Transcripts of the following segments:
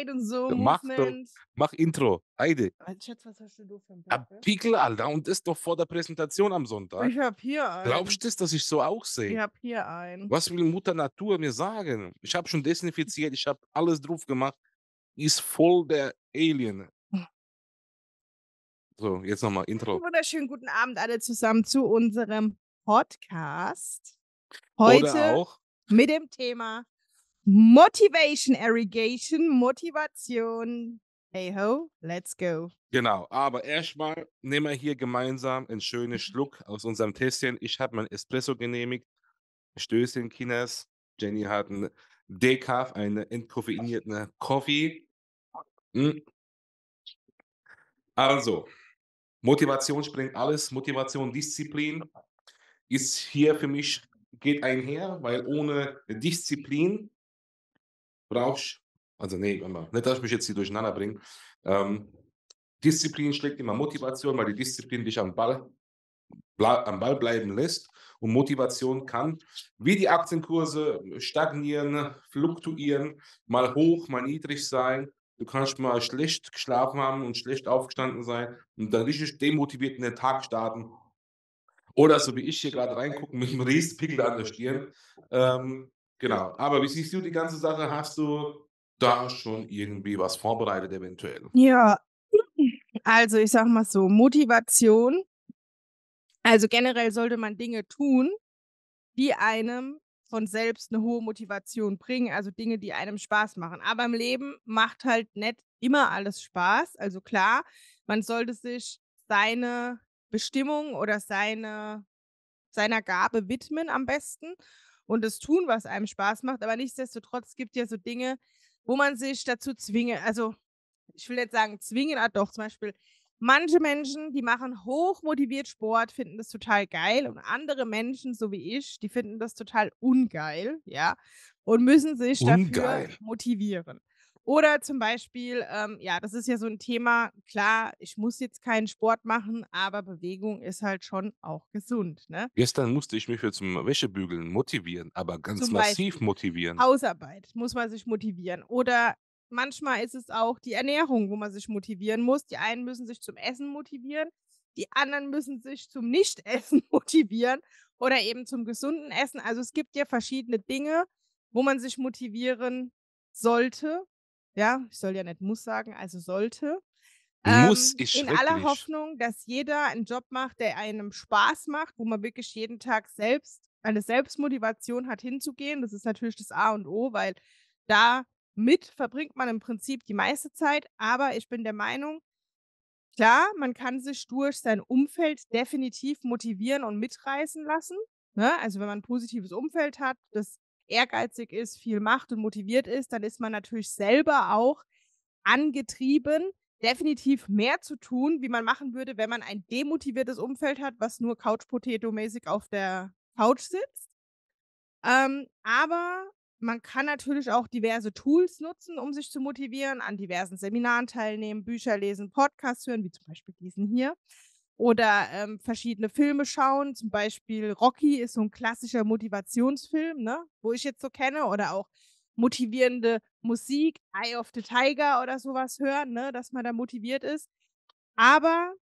Slide und so. Äh, mach, mach Intro. Heide. Schatz, was hast du für ein ah, Blatt, Alter, und das doch vor der Präsentation am Sonntag. Ich hab hier einen. Glaubst du, das, dass ich so auch sehe? Ich hab hier einen. Was will Mutter Natur mir sagen? Ich hab schon desinfiziert, ich hab alles drauf gemacht. Ist voll der Alien. So, jetzt nochmal Intro. Wunderschönen guten Abend alle zusammen zu unserem Podcast. Heute mit dem Thema Motivation Irrigation, Motivation. Hey ho, let's go. Genau, aber erstmal nehmen wir hier gemeinsam einen schönen mhm. Schluck aus unserem Tässchen. Ich habe mein Espresso genehmigt, Stößchen Chinas. Jenny hat einen Decaf, einen entkoffeinierten Coffee. Hm. Also, Motivation springt alles. Motivation, Disziplin ist hier für mich, geht einher, weil ohne Disziplin brauchst, also nee, immer, nicht, dass ich mich jetzt hier durcheinander bringe. Ähm, Disziplin schlägt immer Motivation, weil die Disziplin dich am Ball, am Ball bleiben lässt. Und Motivation kann, wie die Aktienkurse, stagnieren, fluktuieren, mal hoch, mal niedrig sein. Du kannst mal schlecht geschlafen haben und schlecht aufgestanden sein und dann richtig demotiviert in den Tag starten. Oder so wie ich hier gerade reingucken mit dem Riespickel an der Stirn. Ähm, Genau. Aber wie siehst du die ganze Sache? Hast du da schon irgendwie was vorbereitet eventuell? Ja, also ich sag mal so, Motivation. Also generell sollte man Dinge tun, die einem von selbst eine hohe Motivation bringen, also Dinge, die einem Spaß machen. Aber im Leben macht halt nicht immer alles Spaß. Also klar, man sollte sich seine Bestimmung oder seine, seiner Gabe widmen am besten und das tun, was einem Spaß macht. Aber nichtsdestotrotz gibt ja so Dinge, wo man sich dazu zwinge. Also, ich will jetzt sagen, zwingen, ah, doch, zum Beispiel, manche Menschen, die machen hochmotiviert Sport, finden das total geil und andere Menschen, so wie ich, die finden das total ungeil, ja, und müssen sich ungeil. dafür motivieren. Oder zum Beispiel, ähm, ja, das ist ja so ein Thema, klar, ich muss jetzt keinen Sport machen, aber Bewegung ist halt schon auch gesund. Ne? Gestern musste ich mich für zum Wäschebügeln motivieren, aber ganz Zum massiv Beispiel motivieren. Hausarbeit muss man sich motivieren. Oder manchmal ist es auch die Ernährung, wo man sich motivieren muss. Die einen müssen sich zum Essen motivieren, die anderen müssen sich zum Nichtessen motivieren oder eben zum gesunden Essen. Also es gibt ja verschiedene Dinge, wo man sich motivieren sollte ja, ich soll ja nicht muss sagen, also sollte. Muss ähm, ist In aller Hoffnung, dass jeder einen Job macht, der einem Spaß macht, wo man wirklich jeden Tag selbst eine Selbstmotivation hat, hinzugehen. Das ist natürlich das A und O, weil damit verbringt man im Prinzip die meiste Zeit. Aber ich bin der Meinung, klar, man kann sich durch sein Umfeld definitiv motivieren und mitreißen lassen. Ne? Also wenn man ein positives Umfeld hat, das ehrgeizig ist, viel macht und motiviert ist, dann ist man natürlich selber auch angetrieben, definitiv mehr zu tun, wie man machen würde, wenn man ein demotiviertes Umfeld hat, was nur Couch-Potato-mäßig auf der Couch sitzt. Ähm, aber man kann natürlich auch diverse Tools nutzen, um sich zu motivieren, an diversen Seminaren teilnehmen, Bücher lesen, Podcasts hören, wie zum Beispiel diesen hier oder ähm, verschiedene Filme schauen. Zum Beispiel Rocky ist so ein klassischer Motivationsfilm, ne, wo ich jetzt so kenne, oder auch motivierende Musik, Eye of the Tiger oder sowas hören, ne, dass man da motiviert ist. Aber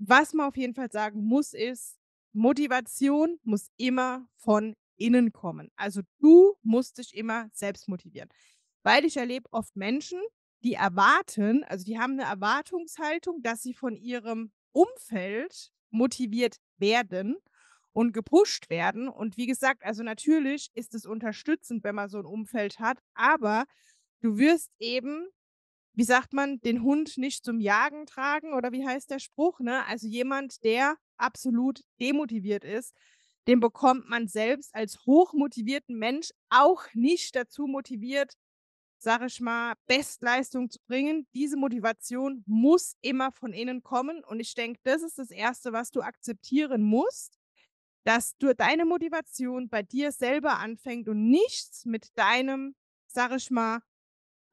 was man auf jeden Fall sagen muss, ist, Motivation muss immer von innen kommen. Also du musst dich immer selbst motivieren. Weil ich erlebe oft Menschen, die erwarten, also die haben eine Erwartungshaltung, dass sie von ihrem Umfeld motiviert werden und gepusht werden. Und wie gesagt, also natürlich ist es unterstützend, wenn man so ein Umfeld hat, aber du wirst eben, wie sagt man, den Hund nicht zum Jagen tragen oder wie heißt der Spruch, ne? Also jemand, der absolut demotiviert ist, den bekommt man selbst als hochmotivierten Mensch auch nicht dazu motiviert, sage ich mal, Bestleistung zu bringen. Diese Motivation muss immer von innen kommen. Und ich denke, das ist das Erste, was du akzeptieren musst, dass du, deine Motivation bei dir selber anfängt und nichts mit deinem, sage ich mal,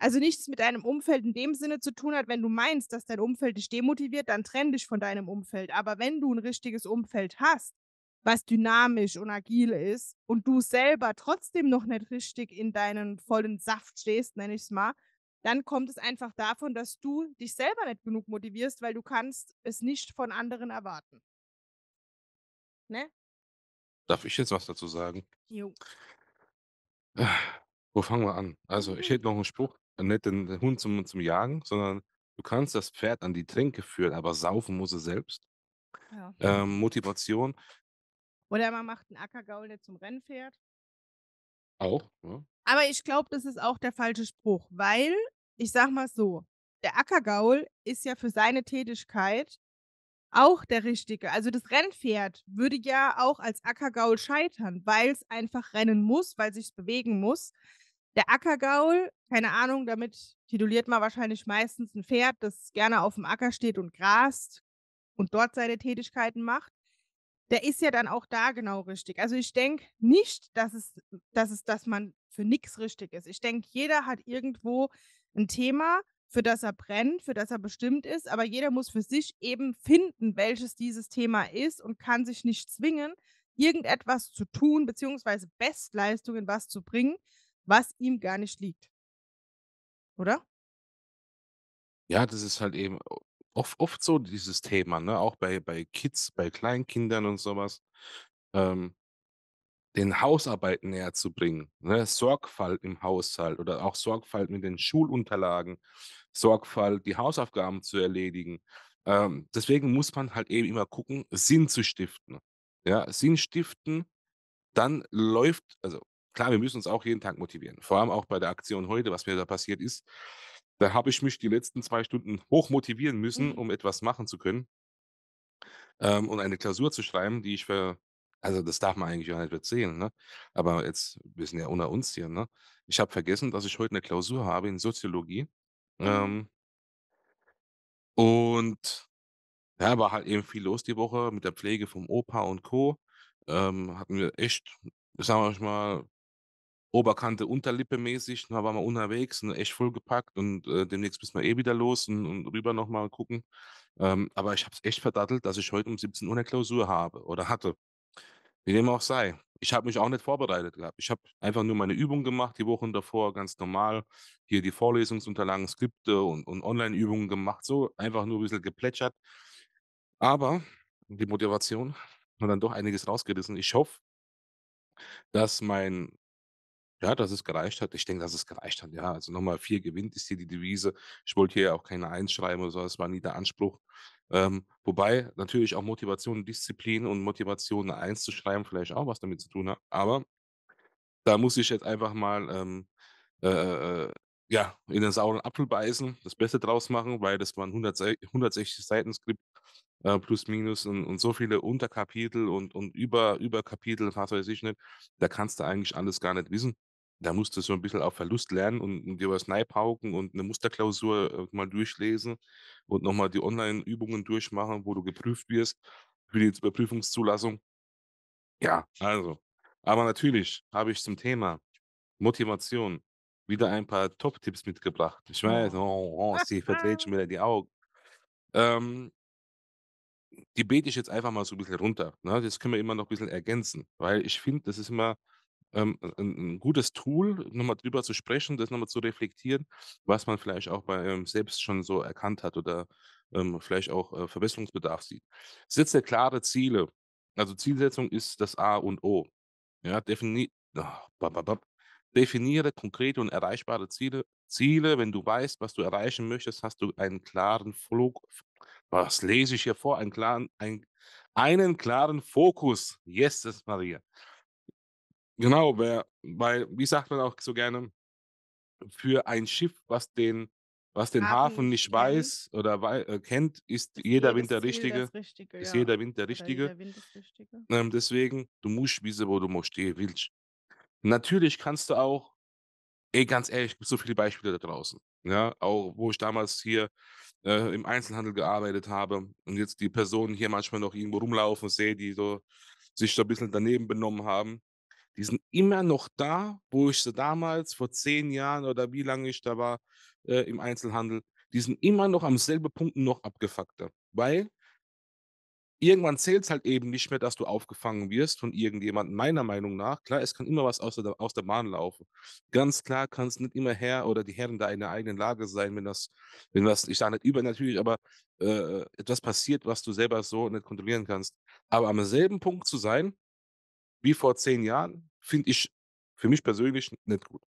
also nichts mit deinem Umfeld in dem Sinne zu tun hat, wenn du meinst, dass dein Umfeld dich demotiviert, dann trenn dich von deinem Umfeld. Aber wenn du ein richtiges Umfeld hast, was dynamisch und agil ist und du selber trotzdem noch nicht richtig in deinen vollen Saft stehst, nenne ich es mal, dann kommt es einfach davon, dass du dich selber nicht genug motivierst, weil du kannst es nicht von anderen erwarten. Ne? Darf ich jetzt was dazu sagen? Jo. Wo fangen wir an? Also, ich mhm. hätte noch einen Spruch, äh, nicht den Hund zum, zum Jagen, sondern du kannst das Pferd an die Tränke führen, aber saufen muss es selbst. Ja. Ähm, Motivation, oder man macht einen Ackergaul, der zum Rennen fährt. Auch. Ja. Aber ich glaube, das ist auch der falsche Spruch, weil ich sag mal so: Der Ackergaul ist ja für seine Tätigkeit auch der richtige. Also das Rennpferd würde ja auch als Ackergaul scheitern, weil es einfach rennen muss, weil sich bewegen muss. Der Ackergaul, keine Ahnung, damit tituliert man wahrscheinlich meistens ein Pferd, das gerne auf dem Acker steht und grast und dort seine Tätigkeiten macht der ist ja dann auch da genau richtig. Also ich denke nicht, dass es, dass es, dass man für nichts richtig ist. Ich denke, jeder hat irgendwo ein Thema, für das er brennt, für das er bestimmt ist, aber jeder muss für sich eben finden, welches dieses Thema ist und kann sich nicht zwingen, irgendetwas zu tun, beziehungsweise Bestleistungen was zu bringen, was ihm gar nicht liegt. Oder? Ja, das ist halt eben, oh, oft, oft so dieses Thema, ne? auch bei, bei Kids, bei Kleinkindern und sowas, ähm, den Hausarbeiten näher zu bringen. Ne? Sorgfalt im Haushalt oder auch Sorgfalt mit den Schulunterlagen, Sorgfalt die Hausaufgaben zu erledigen. Ähm, deswegen muss man halt eben immer gucken, Sinn zu stiften. Ja, Sinn stiften, dann läuft, also klar, wir müssen uns auch jeden Tag motivieren. Vor allem auch bei der Aktion heute, was mir da passiert ist. Da habe ich mich die letzten zwei Stunden hoch motivieren müssen, mhm. um etwas machen zu können ähm, und eine Klausur zu schreiben, die ich für, also das darf man eigentlich auch nicht erzählen, ne? aber jetzt, wir sind ja unter uns hier, ne? ich habe vergessen, dass ich heute eine Klausur habe in Soziologie. Mhm. Ähm, und ja, war halt eben viel los die Woche mit der Pflege vom Opa und Co. Ähm, hatten wir echt, sagen wir mal, Oberkante, Unterlippe mäßig. Da waren wir unterwegs und ne, echt vollgepackt und äh, demnächst müssen wir eh wieder los und, und rüber nochmal gucken. Ähm, aber ich habe es echt verdattelt, dass ich heute um 17 Uhr eine Klausur habe oder hatte. Wie dem auch sei. Ich habe mich auch nicht vorbereitet gehabt. Ich habe einfach nur meine Übungen gemacht, die Wochen davor ganz normal. Hier die Vorlesungsunterlagen, Skripte und, und Online-Übungen gemacht. So einfach nur ein bisschen geplätschert. Aber die Motivation hat dann doch einiges rausgerissen. Ich hoffe, dass mein ja, dass es gereicht hat. Ich denke, dass es gereicht hat. Ja, also nochmal vier gewinnt ist hier die Devise. Ich wollte hier ja auch keine Eins schreiben oder so, das war nie der Anspruch. Ähm, wobei natürlich auch Motivation, Disziplin und Motivation eine Eins zu schreiben vielleicht auch was damit zu tun hat. Aber da muss ich jetzt einfach mal ähm, äh, äh, äh ja, in den sauren Apfel beißen, das Beste draus machen, weil das waren 100, 160 Seiten Skript äh, plus minus und, und, so viele Unterkapitel und, und über, Überkapitel, was weiß ich nicht. Da kannst du eigentlich alles gar nicht wissen da musst du so ein bisschen auf Verlust lernen und, und dir was neipauken und eine Musterklausur äh, mal durchlesen und nochmal die Online-Übungen durchmachen, wo du geprüft wirst für die Überprüfungszulassung. Ja, also. Aber natürlich habe ich zum Thema Motivation wieder ein paar Top-Tipps mitgebracht. Ich weiß, oh, oh, sie verdreht schon wieder die Augen. Ähm, die bete ich jetzt einfach mal so ein bisschen runter. Ne? Das können wir immer noch ein bisschen ergänzen, weil ich finde, das ist immer ähm, äh, ein, ein, gutes Tool, nochmal drüber zu sprechen, das nochmal zu reflektieren, was man vielleicht auch bei ähm, selbst schon so erkannt hat oder ähm, vielleicht auch äh, Verbesserungsbedarf sieht. Setze klare Ziele. Also Zielsetzung ist das A und O. Ja, defini oh, bababab. definiere konkrete und erreichbare Ziele. Ziele, wenn du weißt, was du erreichen möchtest, hast du einen klaren Flug. Was lese ich hier vor? Einen klaren, ein, einen klaren Fokus. Yes, das ist Maria. Genau, wer, weil, wie sagt man auch so gerne, für ein Schiff, was den, was den Hafen, Hafen nicht mhm. weiß oder wei äh, kennt, ist, ist jeder Winter richtige. richtige. Ist ja. jeder Winter richtige. Wind richtige. Ähm, deswegen, du musst wissen, wo du musst, eh willst. Natürlich kannst du auch, ey, ganz ehrlich, gibt so viele Beispiele da draußen. Ja, auch wo ich damals hier äh, im Einzelhandel gearbeitet habe und jetzt die Personen hier manchmal noch irgendwo rumlaufen sehe, die so sich so ein bisschen daneben benommen haben die sind immer noch da, wo ich sie damals vor zehn Jahren oder wie lange ich da war äh, im Einzelhandel, die sind immer noch am selben Punkt noch abgefuckter. Weil irgendwann zählt es halt eben nicht mehr, dass du aufgefangen wirst von irgendjemandem, meiner Meinung nach. Klar, es kann immer was aus der, aus der Bahn laufen. Ganz klar kann es nicht immer Herr oder die Herren da in der eigenen Lage sein, wenn das, wenn was, ich sage nicht übernatürlich, aber äh, etwas passiert, was du selber so nicht kontrollieren kannst. Aber am selben Punkt zu sein, wie vor zehn Jahren, finde ich für mich persönlich nicht gut.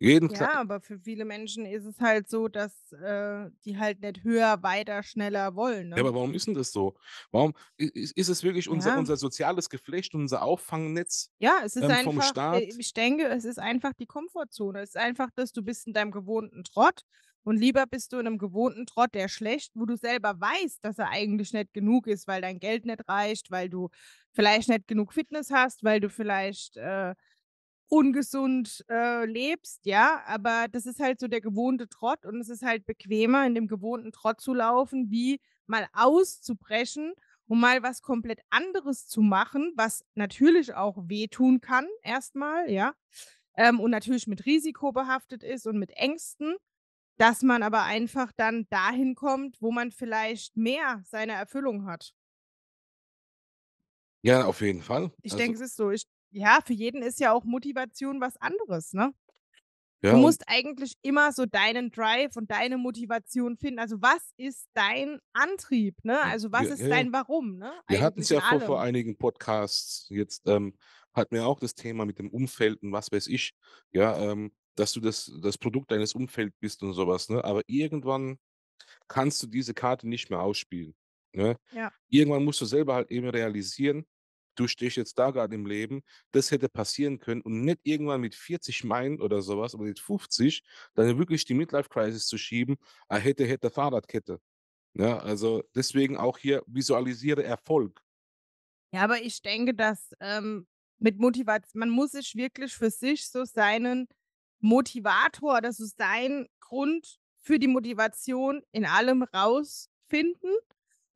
Jeden ja, Kle aber für viele Menschen ist es halt so, dass äh, die halt nicht höher, weiter, schneller wollen. Ne? Ja, aber warum ist denn das so? Warum ist, ist es wirklich unser, ja. unser soziales Geflecht, unser Auffangnetz? Ja, es ist ähm, einfach, vom äh, Staat? ich denke, es ist einfach die Komfortzone. Es ist einfach, dass du bist in deinem gewohnten Trott und lieber bist du in einem gewohnten Trott, der schlecht, wo du selber weißt, dass er eigentlich nicht genug ist, weil dein Geld nicht reicht, weil du vielleicht nicht genug Fitness hast, weil du vielleicht äh, ungesund äh, lebst, ja. Aber das ist halt so der gewohnte Trott und es ist halt bequemer, in dem gewohnten Trott zu laufen, wie mal auszubrechen um mal was komplett anderes zu machen, was natürlich auch wehtun kann, erstmal, ja. Ähm, und natürlich mit Risiko behaftet ist und mit Ängsten dass man aber einfach dann dahin kommt, wo man vielleicht mehr seine Erfüllung hat. Ja, auf jeden Fall. Ich also, denke, es ist so. Ich, ja, für jeden ist ja auch Motivation was anderes, ne? Ja, du musst eigentlich immer so deinen Drive und deine Motivation finden. Also was ist dein Antrieb? Ne? Also was ja, ist ja, dein Warum? Ne? Wir hatten es ja vor, vor einigen Podcasts. Jetzt ähm, hatten wir auch das Thema mit dem Umfeld und was weiß ich. Ja, ähm, dass du das, das Produkt deines Umfelds bist und sowas, ne? Aber irgendwann kannst du diese Karte nicht mehr ausspielen. Ne? Ja. Irgendwann musst du selber halt eben realisieren, du stehst jetzt da gerade im Leben, das hätte passieren können und nicht irgendwann mit 40 meinen oder sowas oder mit 50 dann wirklich die Midlife-Crisis zu schieben, er ah, hätte, hätte Fahrradkette. Ja, ne? also deswegen auch hier visualisiere Erfolg. Ja, aber ich denke, dass ähm, mit Motivation, man muss sich wirklich für sich so seinen Motivator das ist dein Grund für die Motivation in allem rausfinden.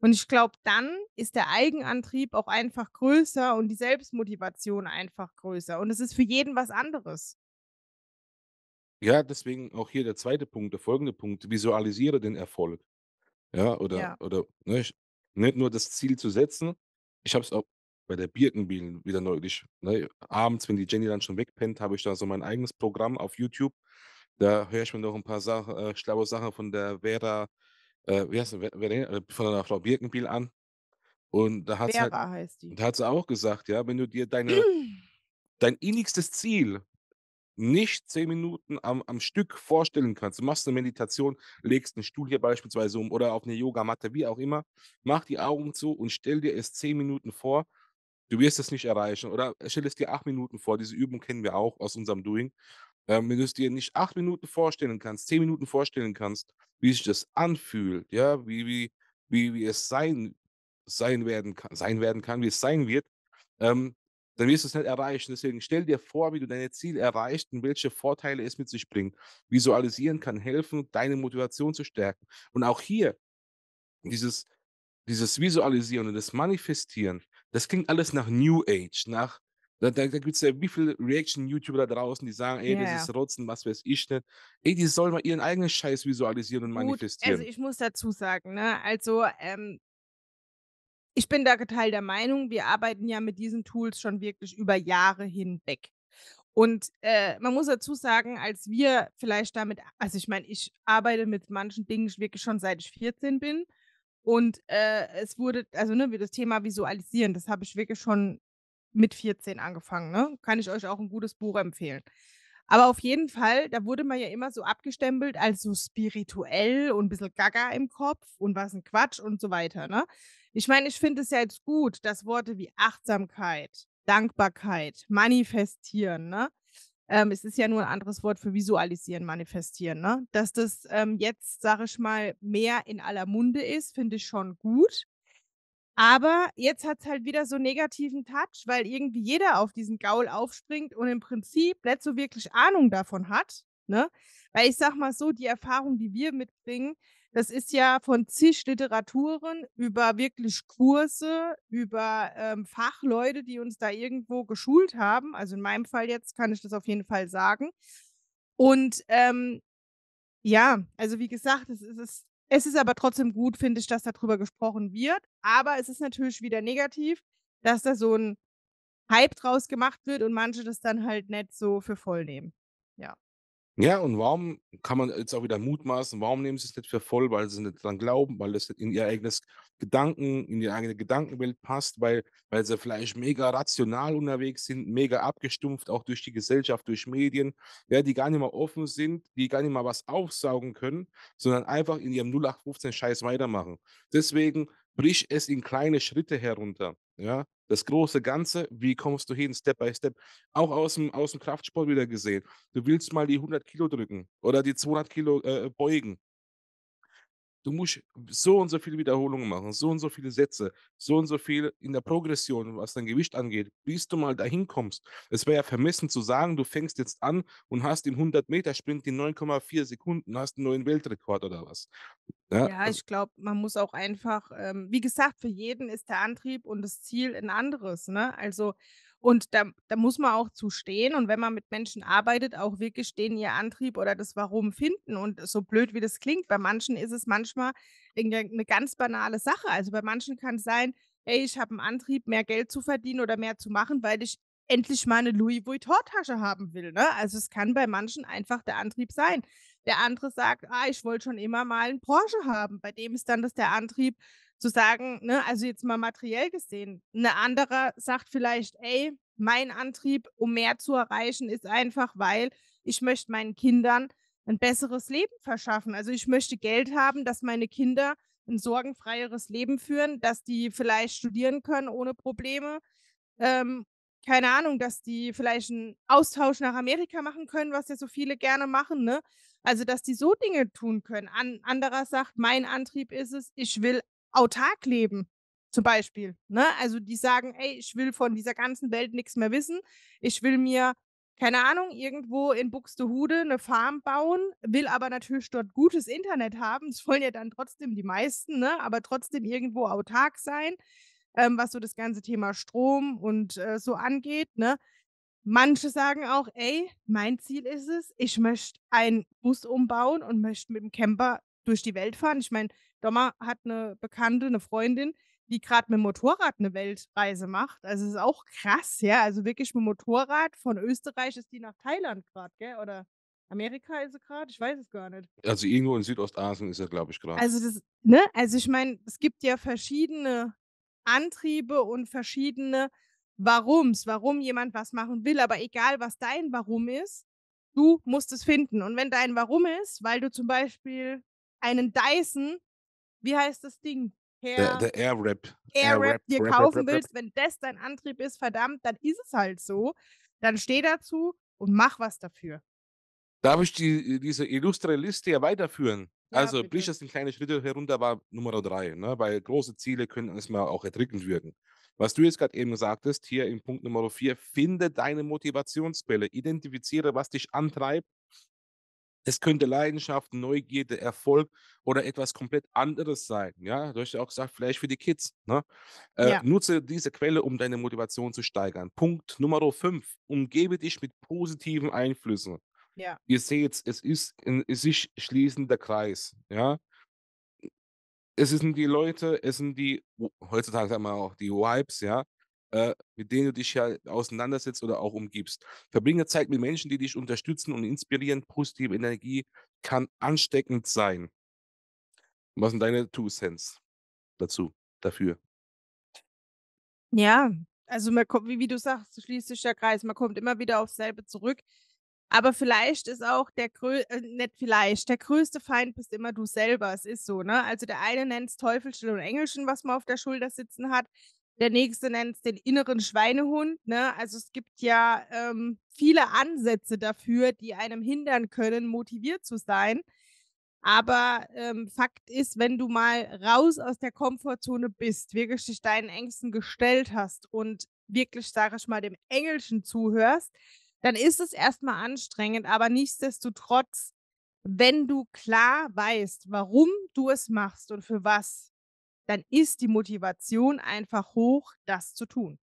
Und ich glaube, dann ist der Eigenantrieb auch einfach größer und die Selbstmotivation einfach größer. Und es ist für jeden was anderes. Ja, deswegen auch hier der zweite Punkt, der folgende Punkt. Visualisiere den Erfolg. Ja, oder, ja. oder ne, nicht nur das Ziel zu setzen. Ich habe es auch bei der Birkenbiel wieder neulich. Ne? Abends, wenn die Jenny dann schon wegpennt, habe ich da so mein eigenes Programm auf YouTube. Da höre ich mir noch ein paar Sachen, äh, schlaue Sachen von der Vera, äh, wie heißt sie, äh, von der Frau Birkenbiel an. Und da hat, halt Vera halt, heißt die. da hat sie auch gesagt, ja, wenn du dir deine, dein innigstes Ziel nicht zehn Minuten am, am Stück vorstellen kannst. Du machst eine Meditation, legst einen Stuhl hier beispielsweise um oder auf eine Yogamatte, wie auch immer. Mach die Augen zu und stell dir es zehn Minuten vor du wirst das nicht erreichen. Oder stell es dir acht Minuten vor, diese Übung kennen wir auch aus unserem Doing. Ähm, wenn du es dir nicht acht Minuten vorstellen kannst, zehn Minuten vorstellen kannst, wie sich das anfühlt, ja, wie, wie, wie, wie es sein, sein, werden kann, sein werden kann, wie es sein wird, ähm, dann wirst du es nicht erreichen. Deswegen stell dir vor, wie du deine Ziele erreichst und welche Vorteile es mit sich bringt. Visualisieren kann helfen, deine Motivation zu stärken. Und auch hier, dieses, dieses Visualisieren und das Manifestieren das klingt alles nach New Age, nach da, da, da gibt es ja wie viele Reaction-YouTuber da draußen, die sagen, ey, yeah. das ist Rotzen, was weiß ich nicht. Ne? Ey, die sollen mal ihren eigenen Scheiß visualisieren und Gut, manifestieren. Also ich muss dazu sagen, ne, also ähm, ich bin da geteilt der Meinung, wir arbeiten ja mit diesen Tools schon wirklich über Jahre hinweg. Und äh, man muss dazu sagen, als wir vielleicht damit, also ich meine, ich arbeite mit manchen Dingen wirklich schon seit ich 14 bin. Und äh, es wurde, also ne, wie das Thema Visualisieren, das habe ich wirklich schon mit 14 angefangen. Ne? Kann ich euch auch ein gutes Buch empfehlen. Aber auf jeden Fall, da wurde man ja immer so abgestempelt als so spirituell und ein bisschen gaga im Kopf und was ein Quatsch und so weiter. Ne? Ich meine, ich finde es ja jetzt gut, dass Worte wie Achtsamkeit, Dankbarkeit, Manifestieren, ne? ähm, es ist ja nur ein anderes Wort für visualisieren, manifestieren, ne? Dass das ähm, jetzt, sage ich mal, mehr in aller Munde ist, finde ich schon gut. Aber jetzt hat es halt wieder so einen negativen Touch, weil irgendwie jeder auf diesen Gaul aufspringt und im Prinzip nicht so wirklich Ahnung davon hat. Ne? Weil ich sag mal so, die Erfahrung, die wir mitbringen, das ist ja von zig Literaturen über wirklich Kurse, über ähm, Fachleute, die uns da irgendwo geschult haben. Also in meinem Fall jetzt kann ich das auf jeden Fall sagen. Und ähm, ja, also wie gesagt, es ist, es ist aber trotzdem gut, finde ich, dass darüber gesprochen wird. Aber es ist natürlich wieder negativ, dass da so ein Hype draus gemacht wird und manche das dann halt nicht so für voll nehmen. Ja. Ja, und warum kann man jetzt auch wieder mutmaßen, warum nehmen sie es nicht für voll, weil sie nicht dran glauben, weil das nicht in ihr eigenes Gedanken, in ihre eigene Gedankenwelt passt, weil, weil sie vielleicht mega rational unterwegs sind, mega abgestumpft, auch durch die Gesellschaft, durch Medien, ja, die gar nicht mal offen sind, die gar nicht mal was aufsaugen können, sondern einfach in ihrem 0815 Scheiß weitermachen. Deswegen brich es in kleine Schritte herunter. Ja, das große Ganze, wie kommst du hin, Step by Step. Auch aus dem, aus dem Kraftsport wieder gesehen. Du willst mal die 100 Kilo drücken oder die 200 Kilo äh, beugen. Du musst so und so viele Wiederholungen machen, so und so viele Sätze, so und so viel in der Progression, was dein Gewicht angeht, bis du mal dahin kommst. Es wäre ja vermessen zu sagen, du fängst jetzt an und hast im 100-Meter-Sprint in 9,4 Sekunden, hast einen neuen Weltrekord oder was. Ne? Ja, ja also ich glaube, man muss auch einfach, ähm, wie gesagt, für jeden ist der Antrieb und das Ziel ein anderes. Ne? Also, und da, da muss man auch zu stehen und wenn man mit Menschen arbeitet, auch wirklich den ihr Antrieb oder das Warum finden. Und so blöd wie das klingt, bei manchen ist es manchmal eine ganz banale Sache. Also bei manchen kann es sein, hey, ich habe einen Antrieb, mehr Geld zu verdienen oder mehr zu machen, weil ich endlich mal eine Louis Vuitton-Tasche haben will. Ne? Also es kann bei manchen einfach der Antrieb sein. Der andere sagt, ah, ich wollte schon immer mal einen Porsche haben. Bei dem ist dann das der Antrieb zu sagen, ne, also jetzt mal materiell gesehen. Eine andere sagt vielleicht, ey, mein Antrieb, um mehr zu erreichen, ist einfach, weil ich möchte meinen Kindern ein besseres Leben verschaffen. Also ich möchte Geld haben, dass meine Kinder ein sorgenfreieres Leben führen, dass die vielleicht studieren können ohne Probleme. Ähm, keine Ahnung, dass die vielleicht einen Austausch nach Amerika machen können, was ja so viele gerne machen. Ne? Also, dass die so Dinge tun können. An, anderer sagt, mein Antrieb ist es, ich will autark leben. Zum Beispiel. Ne? Also die sagen, ey, ich will von dieser ganzen Welt nichts mehr wissen. Ich will mir keine Ahnung, irgendwo in Buxtehude eine Farm bauen, will aber natürlich dort gutes Internet haben. Das wollen ja dann trotzdem die meisten, ne? aber trotzdem irgendwo autark sein, ähm, was so das ganze Thema Strom und äh, so angeht. Ne? Manche sagen auch, ey, mein Ziel ist es, ich möchte einen Bus umbauen und möchte mit dem Camper durch die Welt fahren. Ich meine, Dommer hat eine Bekannte, eine Freundin, die gerade mit dem Motorrad eine Weltreise macht. Also es ist auch krass, ja. Also wirklich mit dem Motorrad von Österreich ist die nach Thailand gerade, gell? Oder Amerika ist sie gerade, ich weiß es gar nicht. Also irgendwo in Südostasien ist er, glaube ich, gerade. Also das, ne? Also ich meine, es gibt ja verschiedene Antriebe und verschiedene Warums, warum jemand was machen will, aber egal, was dein Warum ist, du musst es finden. Und wenn dein Warum ist, weil du zum Beispiel einen Dyson, wie heißt das Ding? der, der Airwrap. Airwrap dir kaufen Rap, Rap, willst, wenn das dein Antrieb ist, verdammt, dann ist es halt so. Dann steh dazu und mach was dafür. Darf ich die, äh, diese illustre Liste ja weiterführen? Ja, also bitte. sind kleine Schritte herunter, war Nummer drei. Ne? Weil große Ziele können erstmal auch erdrückend wirken. Was du jetzt gerade eben sagtest, hier im Punkt Nummer 4, finde deine Motivationsquelle, identifiziere, was dich antreibt. Es könnte Leidenschaft, Neugierde, Erfolg oder etwas komplett anderes sein. Ja, du hast ja auch gesagt, vielleicht für die Kids. Ne? Äh, ja. Nutze diese Quelle, um deine Motivation zu steigern. Punkt Nummer 5. Umgebe dich mit positiven Einflüssen. Ja. Ihr seht es, ist ein sich schließender Kreis. Ja? es sind die Leute, es sind die, heutzutage sagen wir auch die Vibes, ja, äh, mit denen du dich ja auseinandersetzt oder auch umgibst. Verbringe Zeit mit Menschen, die dich unterstützen und inspirieren. Positive Energie kann ansteckend sein. Was sind deine Two Cents dazu, dafür? Ja, also man kommt, wie, wie du sagst, schließt sich der Kreis, man kommt immer wieder aufs selbe zurück. Aber vielleicht ist auch der größte, äh, nicht vielleicht, der größte Feind bist immer du selber. Es ist so, ne? Also der eine nennt es Teufelchen und Engelchen, was man auf der Schulter sitzen hat. Der nächste nennt es den inneren Schweinehund. Ne? Also es gibt ja ähm, viele Ansätze dafür, die einem hindern können, motiviert zu sein. Aber ähm, Fakt ist, wenn du mal raus aus der Komfortzone bist, wirklich dich deinen Ängsten gestellt hast und wirklich, sag ich mal, dem Engelchen zuhörst, dann ist es erstmal anstrengend, aber nichtsdestotrotz, wenn du klar weißt, warum du es machst und für was, dann ist die Motivation einfach hoch, das zu tun.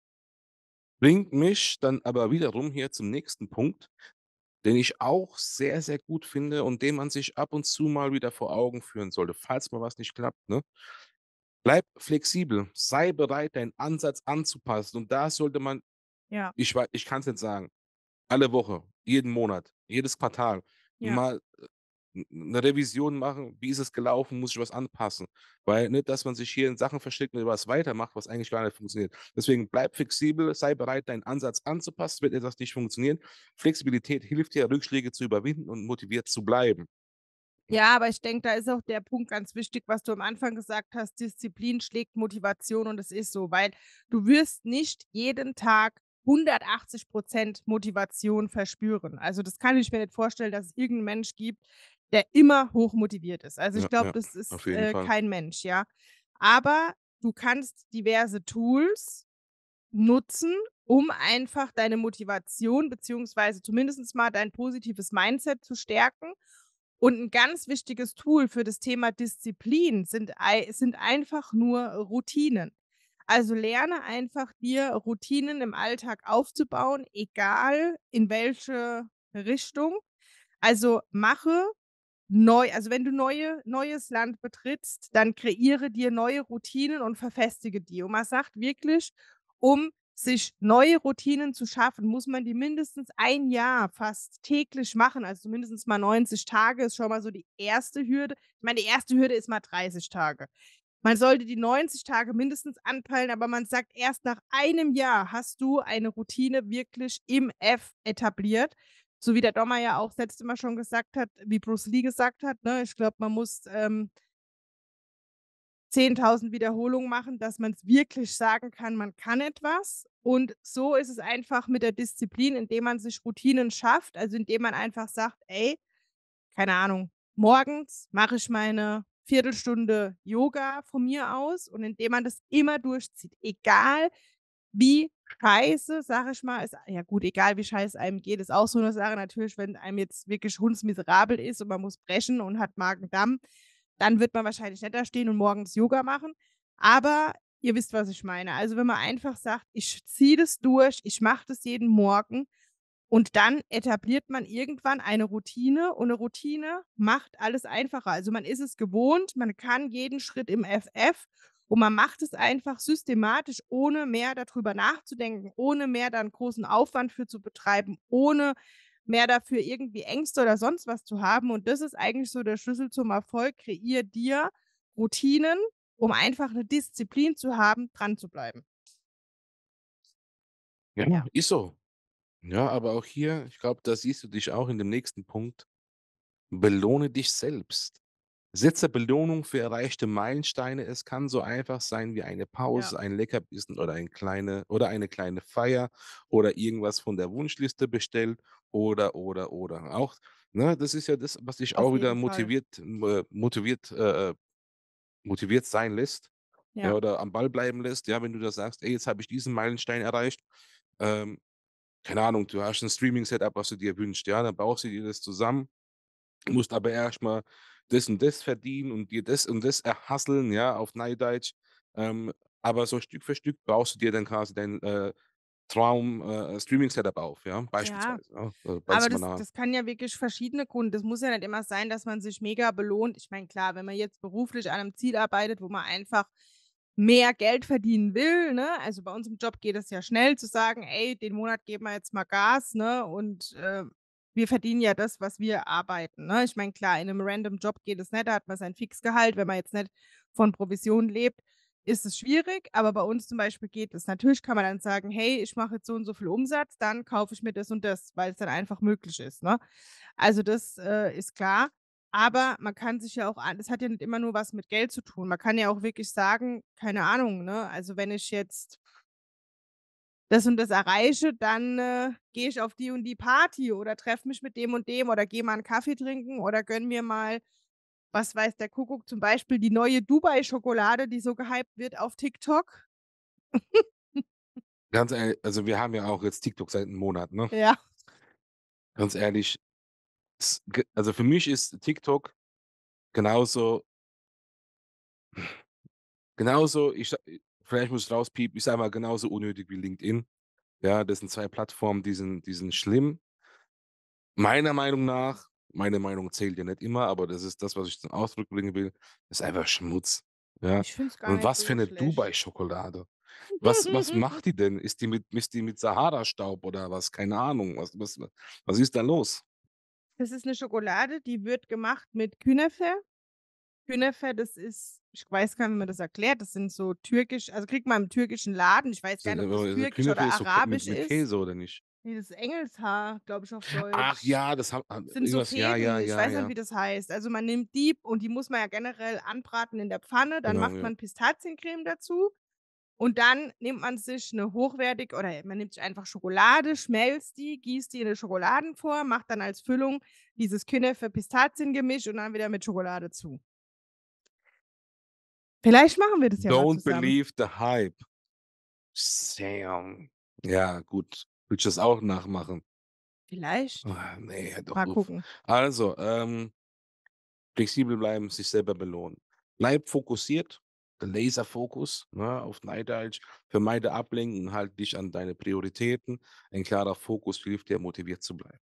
Bringt mich dann aber wiederum hier zum nächsten Punkt, den ich auch sehr, sehr gut finde und den man sich ab und zu mal wieder vor Augen führen sollte, falls mal was nicht klappt. Ne? Bleib flexibel, sei bereit, deinen Ansatz anzupassen. Und da sollte man, ja. ich, ich kann es jetzt sagen, alle Woche, jeden Monat, jedes Quartal ja. mal eine äh, Revision machen, wie ist es gelaufen, muss ich was anpassen. Weil nicht, ne, dass man sich hier in Sachen versteckt und was weitermacht, was eigentlich gar nicht funktioniert. Deswegen bleib flexibel, sei bereit, deinen Ansatz anzupassen, wenn etwas nicht funktioniert. Flexibilität hilft dir, Rückschläge zu überwinden und motiviert zu bleiben. Ja, aber ich denke, da ist auch der Punkt ganz wichtig, was du am Anfang gesagt hast, Disziplin schlägt Motivation und es ist so, weil du wirst nicht jeden Tag 180 Prozent Motivation verspüren. Also das kann ich mir nicht vorstellen, dass es irgendeinen Mensch gibt, der immer hoch motiviert ist. Also ich ja, glaube, ja, das ist äh, kein Mensch, ja. Aber du kannst diverse Tools nutzen, um einfach deine Motivation beziehungsweise zumindest mal dein positives Mindset zu stärken. Und ein ganz wichtiges Tool für das Thema Disziplin sind, sind einfach nur Routinen. Also lerne einfach dir Routinen im Alltag aufzubauen, egal in welche Richtung. Also mache neu, also wenn du neue, neues Land betrittst, dann kreiere dir neue Routinen und verfestige die. Und man sagt wirklich, um sich neue Routinen zu schaffen, muss man die mindestens ein Jahr fast täglich machen. Also mindestens mal 90 Tage ist schon mal so die erste Hürde. Ich meine, die erste Hürde ist mal 30 Tage. Man sollte die 90 Tage mindestens anpeilen, aber man sagt, erst nach einem Jahr hast du eine Routine wirklich im F etabliert. So wie der Dommer ja auch selbst immer schon gesagt hat, wie Bruce Lee gesagt hat, ne? ich glaube, man muss ähm, 10.000 Wiederholungen machen, dass man es wirklich sagen kann, man kann etwas. Und so ist es einfach mit der Disziplin, indem man sich Routinen schafft, also indem man einfach sagt, ey, keine Ahnung, morgens mache ich meine Viertelstunde Yoga von mir aus und indem man das immer durchzieht, egal wie scheiße, sag ich mal, ist, ja gut, egal wie scheiße einem geht, ist auch so eine Sache. Natürlich, wenn einem jetzt wirklich hundsmiserabel ist und man muss brechen und hat Magen-Damm, dann wird man wahrscheinlich netter stehen und morgens Yoga machen. Aber ihr wisst, was ich meine. Also wenn man einfach sagt, ich ziehe das durch, ich mache das jeden Morgen, und dann etabliert man irgendwann eine Routine und eine Routine macht alles einfacher. Also man ist es gewohnt, man kann jeden Schritt im FF und man macht es einfach systematisch, ohne mehr darüber nachzudenken, ohne mehr dann großen Aufwand für zu betreiben, ohne mehr dafür irgendwie Ängste oder sonst was zu haben. Und das ist eigentlich so der Schlüssel zum Erfolg. Kreier dir Routinen, um einfach eine Disziplin zu haben, dran zu bleiben. Ja, ja. ist so. Ja, aber auch hier, ich glaube, da siehst du dich auch in dem nächsten Punkt. Belohne dich selbst. Setze Belohnung für erreichte Meilensteine. Es kann so einfach sein wie eine Ja. Pause, ein Leckerbissen oder ein kleine oder eine kleine Feier oder irgendwas von der Wunschliste bestellt oder oder oder. Auch, ne, das ist ja das, was dich Auf auch wieder motiviert, äh, motiviert, äh, äh, motiviert sein lässt, ja, Ja. oder am Ball bleiben lässt. Ja, wenn du da sagst, ey, jetzt habe ich diesen Meilenstein erreicht. Ähm, keine Ahnung, du hast ein Streaming-Setup, was du dir wünschst, ja, dann baust du dir das zusammen, musst aber erstmal das und das verdienen und dir das und das erhasseln, ja, auf Neideutsch. Ähm, aber so Stück für Stück baust du dir dann quasi dein äh, Traum-Streaming-Setup äh, auf, ja, beispielsweise. Ja. Ja, äh, aber das, das, kann ja wirklich verschiedene Gründe. Das muss ja nicht immer sein, dass man sich mega belohnt. Ich meine, klar, wenn man jetzt beruflich an einem Ziel arbeitet, wo man einfach mehr Geld verdienen will, ne? Also bei uns im Job geht es ja schnell zu sagen, ey, den Monat geben wir jetzt mal Gas, ne? Und äh, wir verdienen ja das, was wir arbeiten. Ne? Ich meine, klar, in einem random Job geht es nicht, da hat man sein Fixgehalt, wenn man jetzt nicht von Provisionen lebt, ist es schwierig, aber bei uns zum Beispiel geht es. Natürlich kann man dann sagen, hey, ich mache jetzt so und so viel Umsatz, dann kaufe ich mir das und das, weil es dann einfach möglich ist. Ne? Also das äh, ist klar. Aber man kann sich ja auch, das hat ja nicht immer nur was mit Geld zu tun. Man kann ja auch wirklich sagen, keine Ahnung, ne? Also wenn ich jetzt das und das erreiche, dann äh, gehe ich auf die und die Party oder treffe mich mit dem und dem oder gehe mal einen Kaffee trinken oder gönn mir mal, was weiß der Kuckuck, zum Beispiel die neue Dubai-Schokolade, die so gehypt wird auf TikTok. Ganz ehrlich, also wir haben ja auch jetzt TikTok seit einem Monat, ne? Ja. Ganz ehrlich, also für mich ist TikTok genauso, genauso, ich, vielleicht muss ich rauspiepen, ich sage mal genauso unnötig wie LinkedIn. Ja, das sind zwei Plattformen, die sind, die sind schlimm. Meiner Meinung nach, meine Meinung zählt ja nicht immer, aber das ist das, was ich zum Ausdruck bringen will, ist einfach Schmutz. Ja. Und was findet für eine Dubai-Schokolade? Was, was macht die denn? Ist die mit, ist mit Sahara-Staub oder was? Keine Ahnung. Was, was, was ist da los? Das ist eine Schokolade, die wird gemacht mit Künefe. Künefe, das ist, ich weiß gar nicht, wie man das erklärt, das sind so türkisch, also kriegt man im türkischen Laden, ich weiß gar äh, nicht, ob das also, türkisch Künefe oder ist arabisch so mit, mit Käse ist. oder nicht? Nee, das Engelshaar, glaube ich, auf Deutsch. Ach ja, das haben. Sind so Fäden, ja, ja, ich weiß ja. nicht, wie das heißt. Also man nimmt die und die muss man ja generell anbraten in der Pfanne. Dann genau, macht ja. man Pistaziencreme dazu. Und dann nimmt man sich eine hochwertig oder man nimmt sich einfach Schokolade, schmelzt die, gießt die in eine vor, macht dann als Füllung dieses künefe gemisch und dann wieder mit Schokolade zu. Vielleicht machen wir das ja Don't mal zusammen. believe the hype. Sam. Ja, gut. Willst du das auch nachmachen? Vielleicht. Oh, nee, doch. Mal gucken. Also, ähm, flexibel bleiben, sich selber belohnen. Bleib fokussiert, Laserfokus ne, auf Neidisch, vermeide Ablenken, halt dich an deine Prioritäten. Ein klarer Fokus hilft dir, motiviert zu bleiben.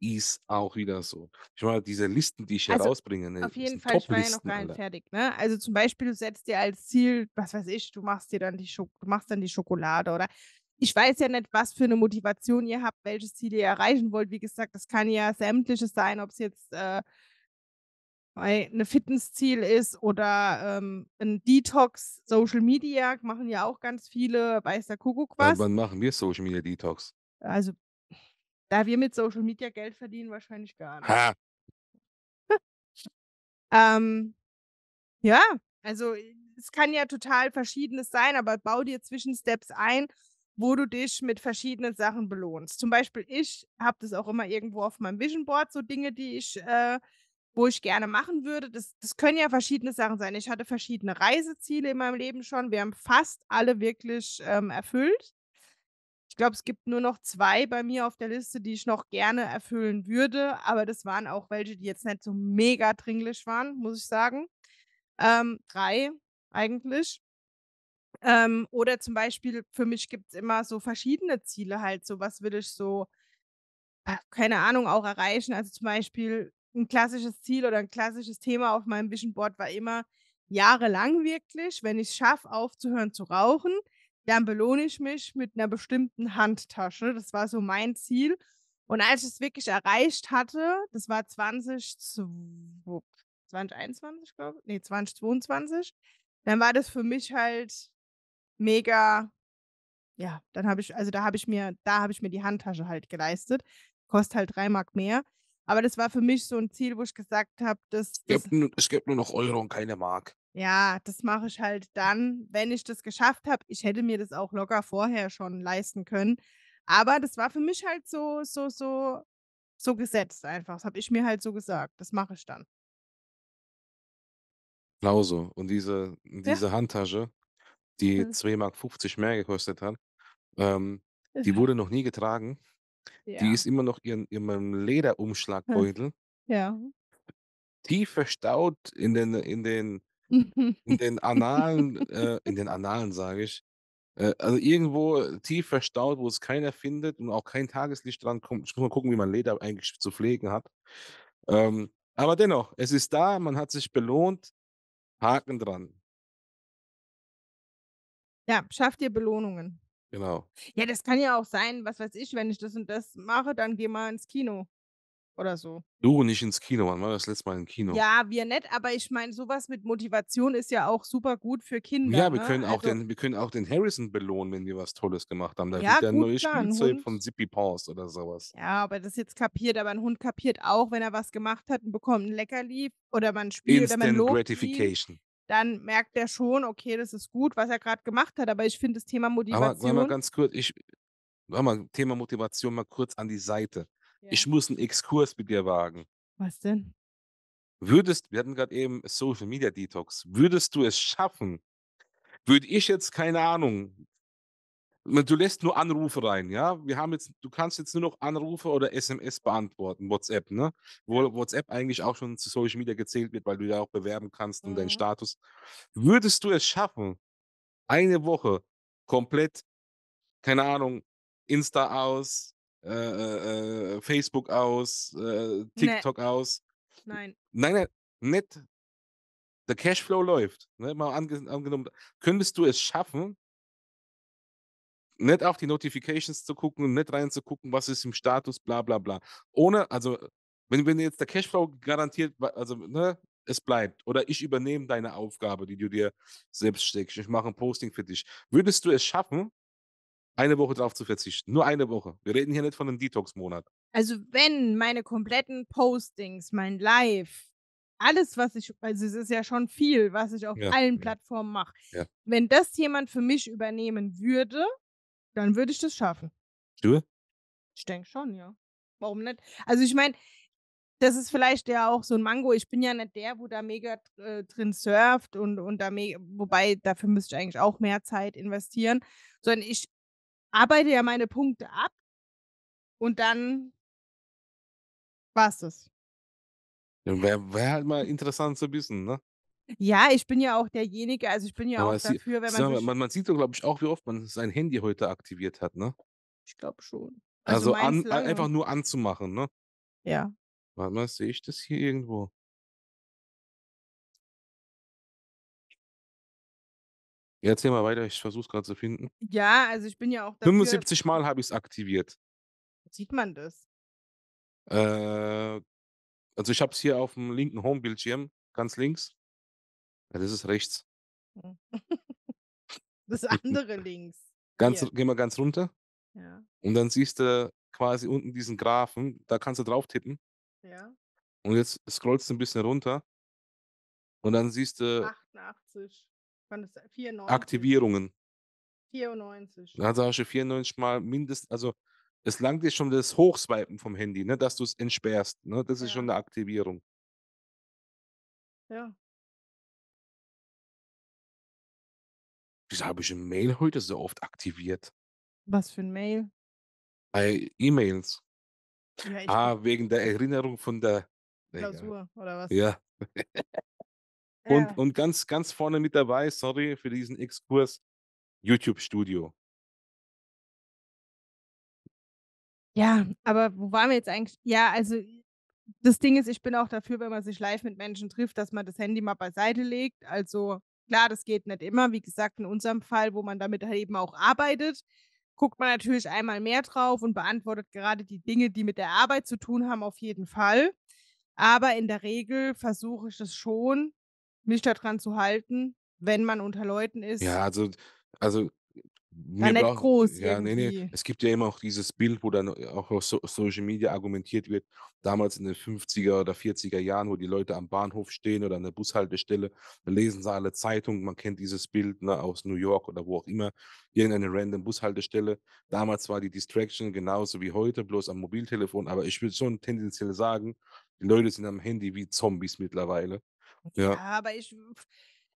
Ist auch wieder so. Ich meine, diese Listen, die ich also, herausbringe, ne, auf jeden Fall, ich war ja noch gar nicht fertig. Ne? Also zum Beispiel, du setzt dir als Ziel, was weiß ich, du machst dir dann die, Scho du machst dann die Schokolade oder ich weiß ja nicht, was für eine Motivation ihr habt, welches Ziel ihr erreichen wollt. Wie gesagt, das kann ja sämtliches sein, ob es jetzt äh, weil ein ne Fitnessziel ist oder ähm, ein Detox, Social Media machen ja auch ganz viele, weiß der Kuckuck äh, was. Wann machen wir Social Media Detox? Also, da wir mit Social Media Geld verdienen, wahrscheinlich gar nicht. Ha. ähm, ja, also äh, es kann ja total verschiedenes sein, aber bau dir Zwischensteps ein, wo du dich mit verschiedenen Sachen belohnst. Zum Beispiel ich habe das auch immer irgendwo auf meinem Vision Board, so Dinge, die ich äh, wo ich gerne machen würde. Das, das können ja verschiedene Sachen sein. Ich hatte verschiedene Reiseziele in meinem Leben schon. Wir haben fast alle wirklich ähm, erfüllt. Ich glaube, es gibt nur noch zwei bei mir auf der Liste, die ich noch gerne erfüllen würde, aber das waren auch welche, die jetzt nicht so mega dringlich waren, muss ich sagen. Ähm, drei eigentlich. Ähm, oder zum Beispiel, für mich gibt es immer so verschiedene Ziele halt. So, was will ich so, ah, keine Ahnung, auch erreichen? Also zum Beispiel, ein klassisches Ziel oder ein klassisches Thema auf meinem Vision Board war immer jahrelang wirklich, wenn ich es schaffe, aufzuhören zu rauchen, dann belohne ich mich mit einer bestimmten Handtasche. Das war so mein Ziel. Und als ich es wirklich erreicht hatte, das war 2021, glaube ich, nee, 2022, dann war das für mich halt mega, ja, dann habe ich, also da habe ich mir, da habe ich mir die Handtasche halt geleistet. Kostet halt drei Mark mehr. Aber das war für mich so ein Ziel, wo ich gesagt habe, dass. Es gibt, nur, es gibt nur noch Euro und keine Mark. Ja, das mache ich halt dann, wenn ich das geschafft habe. Ich hätte mir das auch locker vorher schon leisten können. Aber das war für mich halt so, so, so, so gesetzt einfach. Das habe ich mir halt so gesagt. Das mache ich dann. Genauso. Und diese, diese ja. Handtasche, die 2,50 mhm. Mark mehr gekostet hat, ähm, die wurde noch nie getragen. Die ist immer noch in meinem hm. Lederumschlagbeutel Ja. tief verstaut in den in den in den Annalen äh, in den Annalen, sage ich. Äh, also irgendwo äh, tief verstaut, wo es keiner findet und auch kein Tageslicht dran kommt. Ich muss mal gucken, wie man Leder eigentlich zu pflegen hat. Ähm, aber dennoch, es ist da, man hat sich belohnt. Haken dran. Ja, schafft ihr Belohnungen. Genau. Ja, das kann ja auch sein, was weiß ich, wenn ich das und das mache, dann geh mal ins Kino oder so. Du nicht ins Kino, wann war das letzte Mal im Kino? Ja, wir nett, aber ich meine, sowas mit Motivation ist ja auch super gut für Kinder. Ja, wir ne? können, auch also, den, wir können auch den Harrison belohnen, wenn wir was Tolles gemacht haben. Da ja, wird ein neues Spielzeug von Zippy Paws oder sowas. Ja, aber das jetzt kapiert, aber ein Hund kapiert auch, wenn er was gemacht hat und bekommt ein Leckerli oder man spielt Instant oder man Gratification dann merkt er schon, okay, das ist gut, was er gerade gemacht hat. Aber ich finde das Thema Motivation. Aber mal ganz kurz, ich mach mal Thema Motivation mal kurz an die Seite. Ja. Ich muss einen Exkurs mit dir wagen. Was denn? Würdest, wir hatten gerade eben Social Media Detox, würdest du es schaffen, würde ich jetzt, keine Ahnung, du lässt nur Anrufe rein, ja. Wir haben jetzt, du kannst jetzt nur noch Anrufe oder SMS beantworten, WhatsApp, ne? Wo WhatsApp eigentlich auch schon zu Social Media gezählt wird, weil du ja auch bewerben kannst mhm. und deinen mhm. Status. Würdest du es schaffen, eine Woche komplett, keine Ahnung, Insta aus, äh, äh, äh Facebook aus, äh, ne. TikTok nee. aus? Nein. Nein, nein, nicht. Der Cashflow läuft. Ne? Mal angenommen, könntest du es schaffen, nicht auf die Notifications zu gucken, nicht reinzugucken, was ist im Status, bla bla bla. Ohne, also äh, wenn, wenn jetzt der Cashflow garantiert, also ne, es bleibt oder ich übernehme deine Aufgabe, die du dir selbst steckst, ich mache ein Posting für dich, würdest du es schaffen, eine Woche darauf zu verzichten? Nur eine Woche. Wir reden hier nicht von einem Detox-Monat. Also wenn meine kompletten Postings, mein Live, alles, was ich, also es ist ja schon viel, was ich auf ja, allen ja. Plattformen mache. Ja. Wenn das jemand für mich übernehmen würde, dann würde ich das schaffen. Du? Ich denke schon, ja. Warum nicht? Also ich meine, das ist vielleicht ja auch so ein Mango. Ich bin ja nicht der, wo da mega äh, drin surft und, und da mega, wobei dafür müsste ich eigentlich auch mehr Zeit investieren, sondern ich arbeite ja meine Punkte ab und dann war es das. Ja, Wäre wär halt mal interessant zu wissen, ne? Ja, ich bin ja auch derjenige, also ich bin ja Aber auch dafür, wenn man, mal, man, man sieht doch, glaube ich, auch, wie oft man sein Handy heute aktiviert hat, ne? Ich glaube schon. Also, also an, einfach nur anzumachen, ne? Ja. Warte mal, sehe ich das hier irgendwo? Ja, erzähl mal weiter, ich versuche es gerade zu finden. Ja, also ich bin ja auch dafür. 75 Mal habe ich es aktiviert. Sieht man das? Äh, also ich habe es hier auf dem linken Homebildschirm, ganz links. Ja, das ist rechts. Hm. Das andere links. Ganz, geh mal ganz runter. Ja. Und dann siehst du quasi unten diesen Graphen. Da kannst du drauf tippen. Ja. Und jetzt scrollst du ein bisschen runter. Und dann siehst du 88. Wann ist 94. Aktivierungen. 94. Dann sagst du 94 mal mindestens, also es langt dir schon das Hochswipen vom Handy, ne, dass du es entsperrst. Ne? Das ja. ist schon eine Aktivierung. Ja. Wieso habe ich ein Mail heute so oft aktiviert? Was für ein Mail? Bei E-Mails. Ja, ah, wegen der Erinnerung von der Klausur ja. oder was? Ja. und, ja. und ganz, ganz vorne mit dabei, sorry für diesen Exkurs, YouTube Studio. Ja, aber wo waren wir jetzt eigentlich? Ja, also das Ding ist, ich bin auch dafür, wenn man sich live mit Menschen trifft, dass man das Handy mal beiseite legt. Also Klar, das geht nicht immer. Wie gesagt, in unserem Fall, wo man damit halt eben auch arbeitet, guckt man natürlich einmal mehr drauf und beantwortet gerade die Dinge, die mit der Arbeit zu tun haben, auf jeden Fall. Aber in der Regel versuche ich es schon, mich daran zu halten, wenn man unter Leuten ist. Ja, also, also war nicht braucht, groß. Ja, nee, nee. Es gibt ja immer auch dieses Bild, wo dann äh, auch auf so Social Media argumentiert wird, damals in den 50er oder 40er Jahren, wo die Leute am Bahnhof stehen oder an der Bushaltestelle, da lesen sie alle Zeitungen, man kennt dieses Bild ne, aus New York oder wo auch immer, irgendeine random Bushaltestelle. Damals war die Distraction genauso wie heute, bloß am Mobiltelefon, aber ich würde schon tendenziell sagen, die Leute sind am Handy wie Zombies mittlerweile. ja, ja aber ich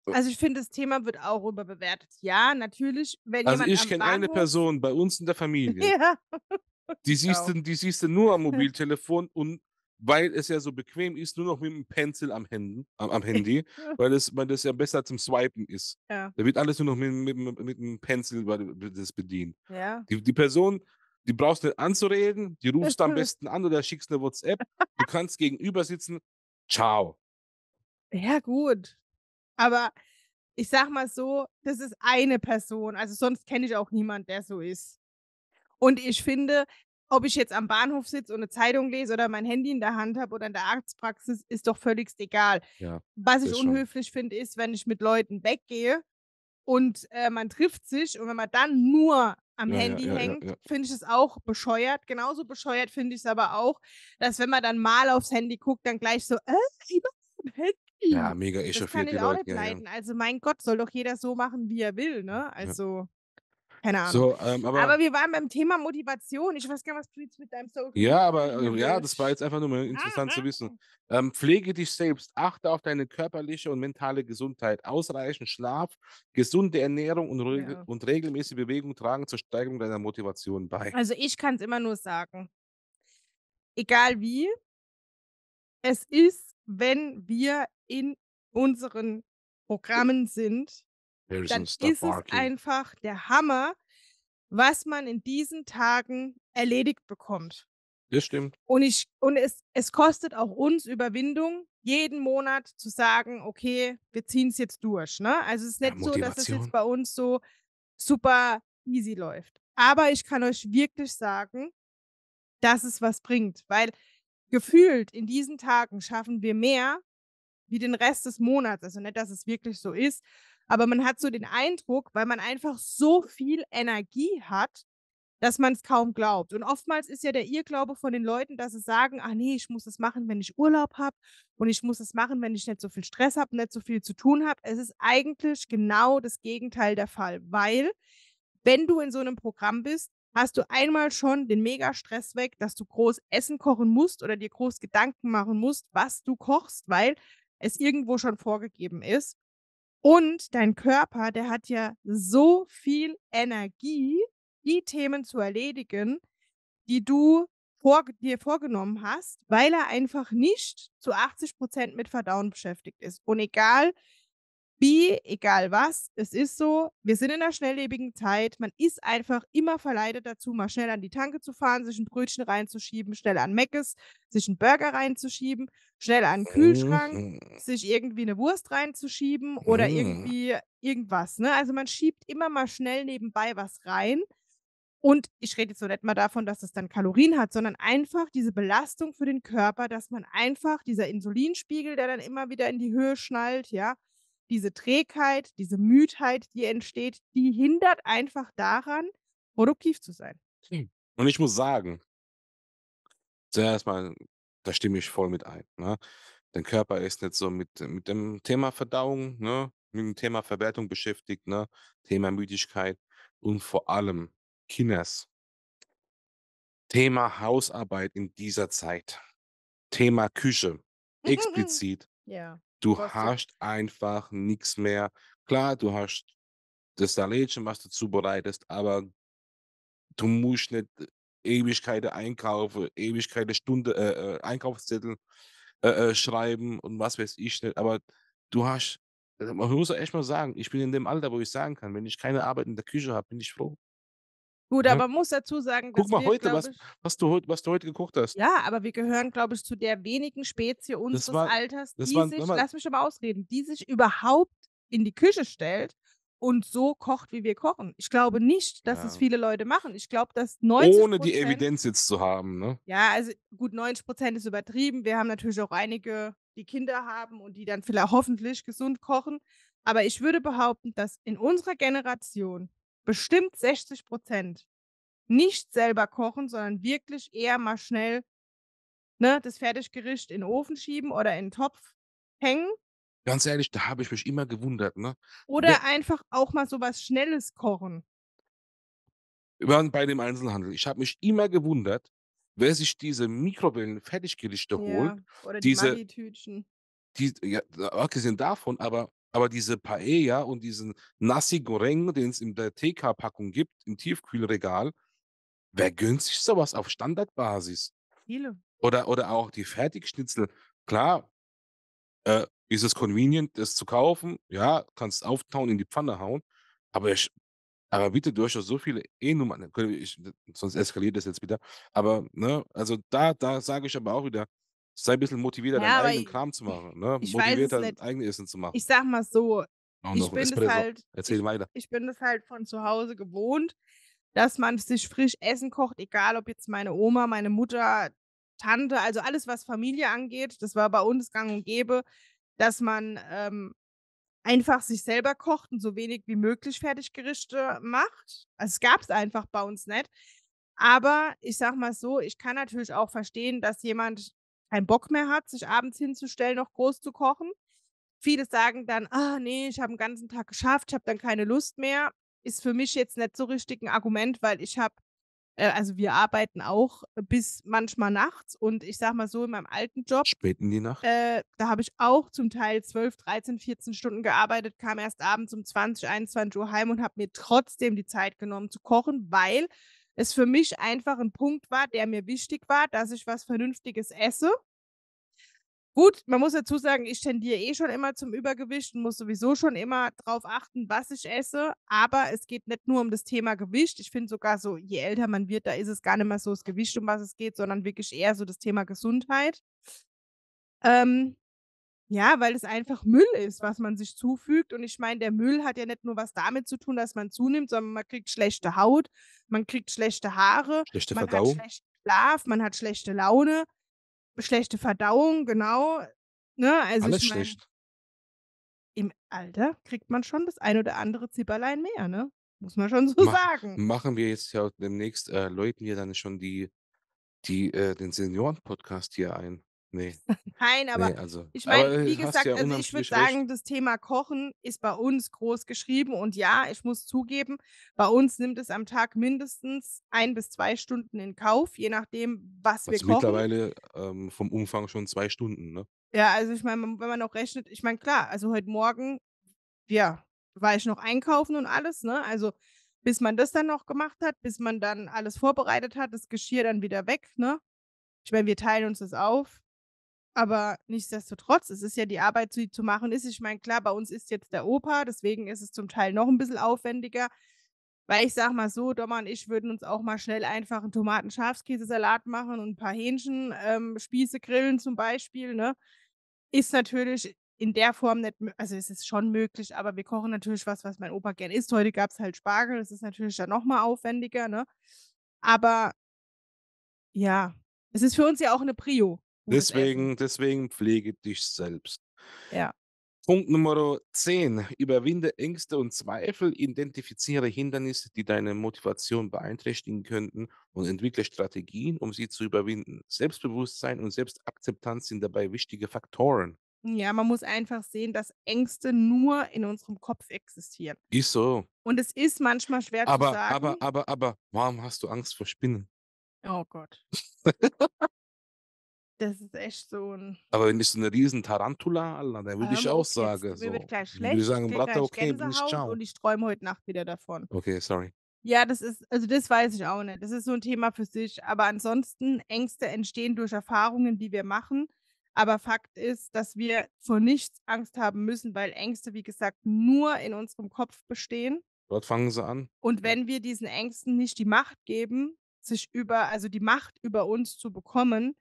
äh, also ich finde, das Thema wird auch überbewertet. Ja, natürlich. Wenn also ich kenne eine Person bei uns in der Familie. ja. Die genau. siehst, du, die nur am Mobiltelefon und weil es ja so bequem ist, nur noch mit dem Pencil am, Händen, am, am Handy, weil, es, weil das ja besser zum Swipen ist. Ja. Da wird alles nur noch mit, mit, mit dem Pencil das bedient. Ja. Die, die Person, die brauchst du nicht anzureden, die rufst du am besten an oder schickst eine WhatsApp, du kannst gegenüber sitzen, ciao. Ja, gut. Aber ich sag mal so, das ist eine Person. Also sonst kenne ich auch niemanden, der so ist. Und ich finde, ob ich jetzt am Bahnhof sitze und eine Zeitung lese oder mein Handy in der Hand habe oder in der Arztpraxis, ist doch völligst egal. Ja, Was ich unhöflich finde, ist, wenn ich mit Leuten weggehe und äh, man trifft sich und wenn man dann nur am ja, Handy ja, hängt, finde ich es auch bescheuert. Genauso bescheuert finde ich es aber auch, dass wenn man dann mal aufs Handy guckt, dann gleich so, äh, Handy ja, mega echauffiert. Das kann auch nicht Ja, ja. Also mein Gott, soll doch jeder so machen, wie er will, ne? Also, ja. keine Ahnung. So, ähm, aber, aber, wir waren beim Thema Motivation. Ich weiß gar nicht, was du jetzt mit deinem Social Ja, aber äh, ja, das war jetzt einfach nur mal ah, interessant ah, zu wissen. Ähm, pflege dich selbst, achte auf deine körperliche und mentale Gesundheit. Ausreichend Schlaf, gesunde Ernährung und, reg und regelmäßige Bewegung tragen zur Steigerung deiner Motivation bei. Also ich kann es immer nur sagen. Egal wie, es ist wenn wir in unseren Programmen sind, dann ist es einfach der Hammer, was man in diesen Tagen erledigt bekommt. Das stimmt. Und, ich, und es, es kostet auch uns Überwindung, jeden Monat zu sagen, okay, wir ziehen es jetzt durch. Ne? Also es ist nicht ja, so, dass es jetzt bei uns so super easy läuft. Aber ich kann euch wirklich sagen, dass es was bringt, weil gefühlt in diesen Tagen schaffen wir mehr, wie den Rest des Monats. Also nicht, dass es wirklich so ist, aber man hat so den Eindruck, weil man einfach so viel Energie hat, dass man es kaum glaubt. Und oftmals ist ja der Irrglaube von den Leuten, dass sie sagen, ach nee, ich muss das machen, wenn ich Urlaub habe und ich muss das machen, wenn ich nicht so viel Stress habe, nicht so viel zu tun habe. Es ist eigentlich genau das Gegenteil der Fall, weil wenn du in so einem Programm bist, hast du einmal schon den Mega-Stress weg, dass du groß Essen kochen musst oder dir groß Gedanken machen musst, was du kochst, weil es irgendwo schon vorgegeben ist. Und dein Körper, der hat ja so viel Energie, die Themen zu erledigen, die du vor, dir vorgenommen hast, weil er einfach nicht zu 80 Prozent mit Verdauen beschäftigt ist. Und egal, B, egal was, es ist so, wir sind in einer schnelllebigen Zeit, man ist einfach immer verleitet dazu, mal schnell an die Tanke zu fahren, sich ein Brötchen reinzuschieben, schnell an Meckes, sich einen Burger reinzuschieben, schnell an den Kühlschrank, mhm. sich irgendwie eine Wurst reinzuschieben mhm. oder irgendwie irgendwas. Ne? Also man schiebt immer mal schnell nebenbei was rein. Und ich rede jetzt so nicht mal davon, dass es dann Kalorien hat, sondern einfach diese Belastung für den Körper, dass man einfach dieser Insulinspiegel, der dann immer wieder in die Höhe schnallt, ja, diese Trägheit, diese Müdheit, die entsteht, die hindert einfach daran, produktiv zu sein. Hm. Und ich muss sagen, zuerst mal, da stimme ich voll mit ein. Ne? Dein Körper ist nicht so mit, mit dem Thema Verdauung, ne? mit dem Thema Verwertung beschäftigt, ne? Thema Müdigkeit und vor allem Kinders. Thema Hausarbeit in dieser Zeit. Thema Küche. Explizit. ja. Du hast einfach nichts mehr. Klar, du hast das Salätchen, was du zubereitest, aber du musst nicht Ewigkeiten einkaufen, Ewigkeiten Stunde äh, äh Einkaufszettel äh, äh, schreiben und was weiß ich nicht. Aber du hast, äh, man muss echt mal sagen, ich bin in dem Alter, wo ich sagen kann, wenn ich keine Arbeit in der Küche habe, bin ich froh. Gut, ja. Ne? aber man muss dazu sagen, dass Guck mal wir, heute, was, ich, was, du, was du heute gekocht hast. Ja, aber wir gehören, glaube ich, zu der wenigen Spezie unseres war, Alters, die war, sich, lass mich aber ausreden, die sich überhaupt in die Küche stellt und so kocht, wie wir kochen. Ich glaube nicht, dass ja. es viele Leute machen. Ich glaube, dass 90 Ohne die Evidenz jetzt zu haben, ne? Ja, also gut, 90 Prozent ist übertrieben. Wir haben natürlich auch einige, die Kinder haben und die dann vielleicht hoffentlich gesund kochen. Aber ich würde behaupten, dass in unserer Generation bestimmt 60 Prozent nicht selber kochen, sondern wirklich eher mal schnell ne, das Fertiggericht in den Ofen schieben oder in den Topf hängen. Ganz ehrlich, da habe ich mich immer gewundert. Ne? Oder Wer einfach auch mal so was Schnelles kochen. Bei dem Einzelhandel. Ich habe mich immer gewundert, wer sich diese Mikrowellen-Fertiggerichte ja, holt. Oder die diese, Maggi-Tütchen. Die, ja, abgesehen davon, aber aber diese Paella und diesen Nasi Goreng, den es in der TK-Packung gibt, im Tiefkühlregal, wer gönnt sich sowas auf Standardbasis? Viele. Oder, oder auch die Fertigschnitzel. Klar, äh, ist es convenient, das zu kaufen? Ja, kannst auftauen, in die Pfanne hauen. Aber, ich, aber bitte, du so viele E-Nummern, sonst eskaliert das jetzt wieder. Aber, ne, also da, da sage ich aber auch wieder, sei ein bisschen motivierter, ja, deinen eigenen ich, Kram zu machen. Ne? Motivierter, dein eigenes Essen zu machen. Ich sag mal so, ich, bin Espresso. das halt, Erzähl ich, weiter. ich bin das halt von zu Hause gewohnt, dass man sich frisch Essen kocht, egal ob jetzt meine Oma, meine Mutter, Tante, also alles, was Familie angeht, das war bei uns gang und gäbe, dass man ähm, einfach sich selber kocht und so wenig wie möglich Fertiggerichte macht. Also es gab es einfach bei uns nicht. Aber ich sag mal so, ich kann natürlich auch verstehen, dass jemand keinen Bock mehr hat, sich abends hinzustellen, noch groß zu kochen. Viele sagen dann, ah nee, ich habe den ganzen Tag geschafft, ich habe dann keine Lust mehr. Ist für mich jetzt nicht so richtig ein Argument, weil ich habe, äh, also wir arbeiten auch bis manchmal nachts und ich sag mal so in meinem alten Job. Spät in die Nacht. Äh, da habe ich auch zum Teil 12, 13, 14 Stunden gearbeitet, kam erst abends um 20, 21 Uhr heim und habe mir trotzdem die Zeit genommen zu kochen, weil es für mich einfach ein Punkt war, der mir wichtig war, dass ich was Vernünftiges esse. Gut, man muss dazu sagen, ich tendiere eh schon immer zum Übergewicht und muss sowieso schon immer darauf achten, was ich esse. Aber es geht nicht nur um das Thema Gewicht. Ich finde sogar so, je älter man wird, da ist es gar nicht mehr so das Gewicht, um was es geht, sondern wirklich eher so das Thema Gesundheit. Ähm, ja, weil es einfach Müll ist, was man sich zufügt. Und ich meine, der Müll hat ja nicht nur was damit zu tun, dass man zunimmt, sondern man kriegt schlechte Haut, man kriegt schlechte Haare, schlechte man Verdauung. hat schlechten Schlaf, man hat schlechte Laune, schlechte Verdauung, genau. Ne? Also Alles ich mein, schlecht. Im Alter kriegt man schon das ein oder andere Zipperlein mehr, ne? Muss man schon so Ma sagen. Machen wir jetzt ja demnächst, äh, läuten wir dann schon die, die, äh, den Senioren-Podcast hier ein. Nee. Nein, aber nee, also. ich meine, äh, wie gesagt, ja also ich würde sagen, das Thema Kochen ist bei uns groß geschrieben und ja, ich muss zugeben, bei uns nimmt es am Tag mindestens ein bis zwei Stunden in Kauf, je nachdem, was also wir kochen. mittlerweile ähm, vom Umfang schon zwei Stunden, ne? Ja, also ich meine, wenn man noch rechnet, ich meine, klar, also heute Morgen, ja, war ich noch einkaufen und alles, ne? Also bis man das dann noch gemacht hat, bis man dann alles vorbereitet hat, das Geschirr dann wieder weg, ne? Ich meine, wir teilen uns das auf aber nichtsdestotrotz, es ist ja die Arbeit, die zu machen ist. Ich meine, klar, bei uns ist jetzt der Opa, deswegen ist es zum Teil noch ein bisschen aufwendiger. Weil ich sag mal so, Dommer und ich würden uns auch mal schnell einfach einen Tomaten-Schafskäsesalat machen und ein paar Hähnchen, ähm, grillen zum Beispiel. Ne? Ist natürlich in der Form nicht, also es ist schon möglich, aber wir kochen natürlich was, was mein Opa gern isst. Heute gab es halt Spargel, das ist natürlich dann nochmal aufwendiger, ne? Aber ja, es ist für uns ja auch eine Prio deswegen, Essen. deswegen pflege dich selbst. Ja. Punkt Nummer 10. Überwinde Ängste und Zweifel, identifiziere Hindernisse, die deine Motivation beeinträchtigen könnten und entwickle Strategien, um sie zu überwinden. Selbstbewusstsein und Selbstakzeptanz sind dabei wichtige Faktoren. Ja, man muss einfach sehen, dass Ängste nur in unserem Kopf existieren. Ist so. Und es ist manchmal schwer aber, zu sagen. Aber, aber, aber, warum hast du Angst vor Spinnen? Oh Gott. Das ist echt so ein. Aber wenn ich so eine riesen Tarantula, Alter, dann würde um, ich auch okay, sagen. Mir so. wird gleich schlecht. Würde ich sagen, Bratte, okay, bin ich ciao. Und ich träume heute Nacht wieder davon. Okay, sorry. Ja, das ist, also das weiß ich auch nicht. Das ist so ein Thema für sich. Aber ansonsten, Ängste entstehen durch Erfahrungen, die wir machen. Aber Fakt ist, dass wir vor nichts Angst haben müssen, weil Ängste, wie gesagt, nur in unserem Kopf bestehen. Dort fangen sie an. Und wenn wir diesen Ängsten nicht die Macht geben, sich über, also die Macht über uns zu bekommen,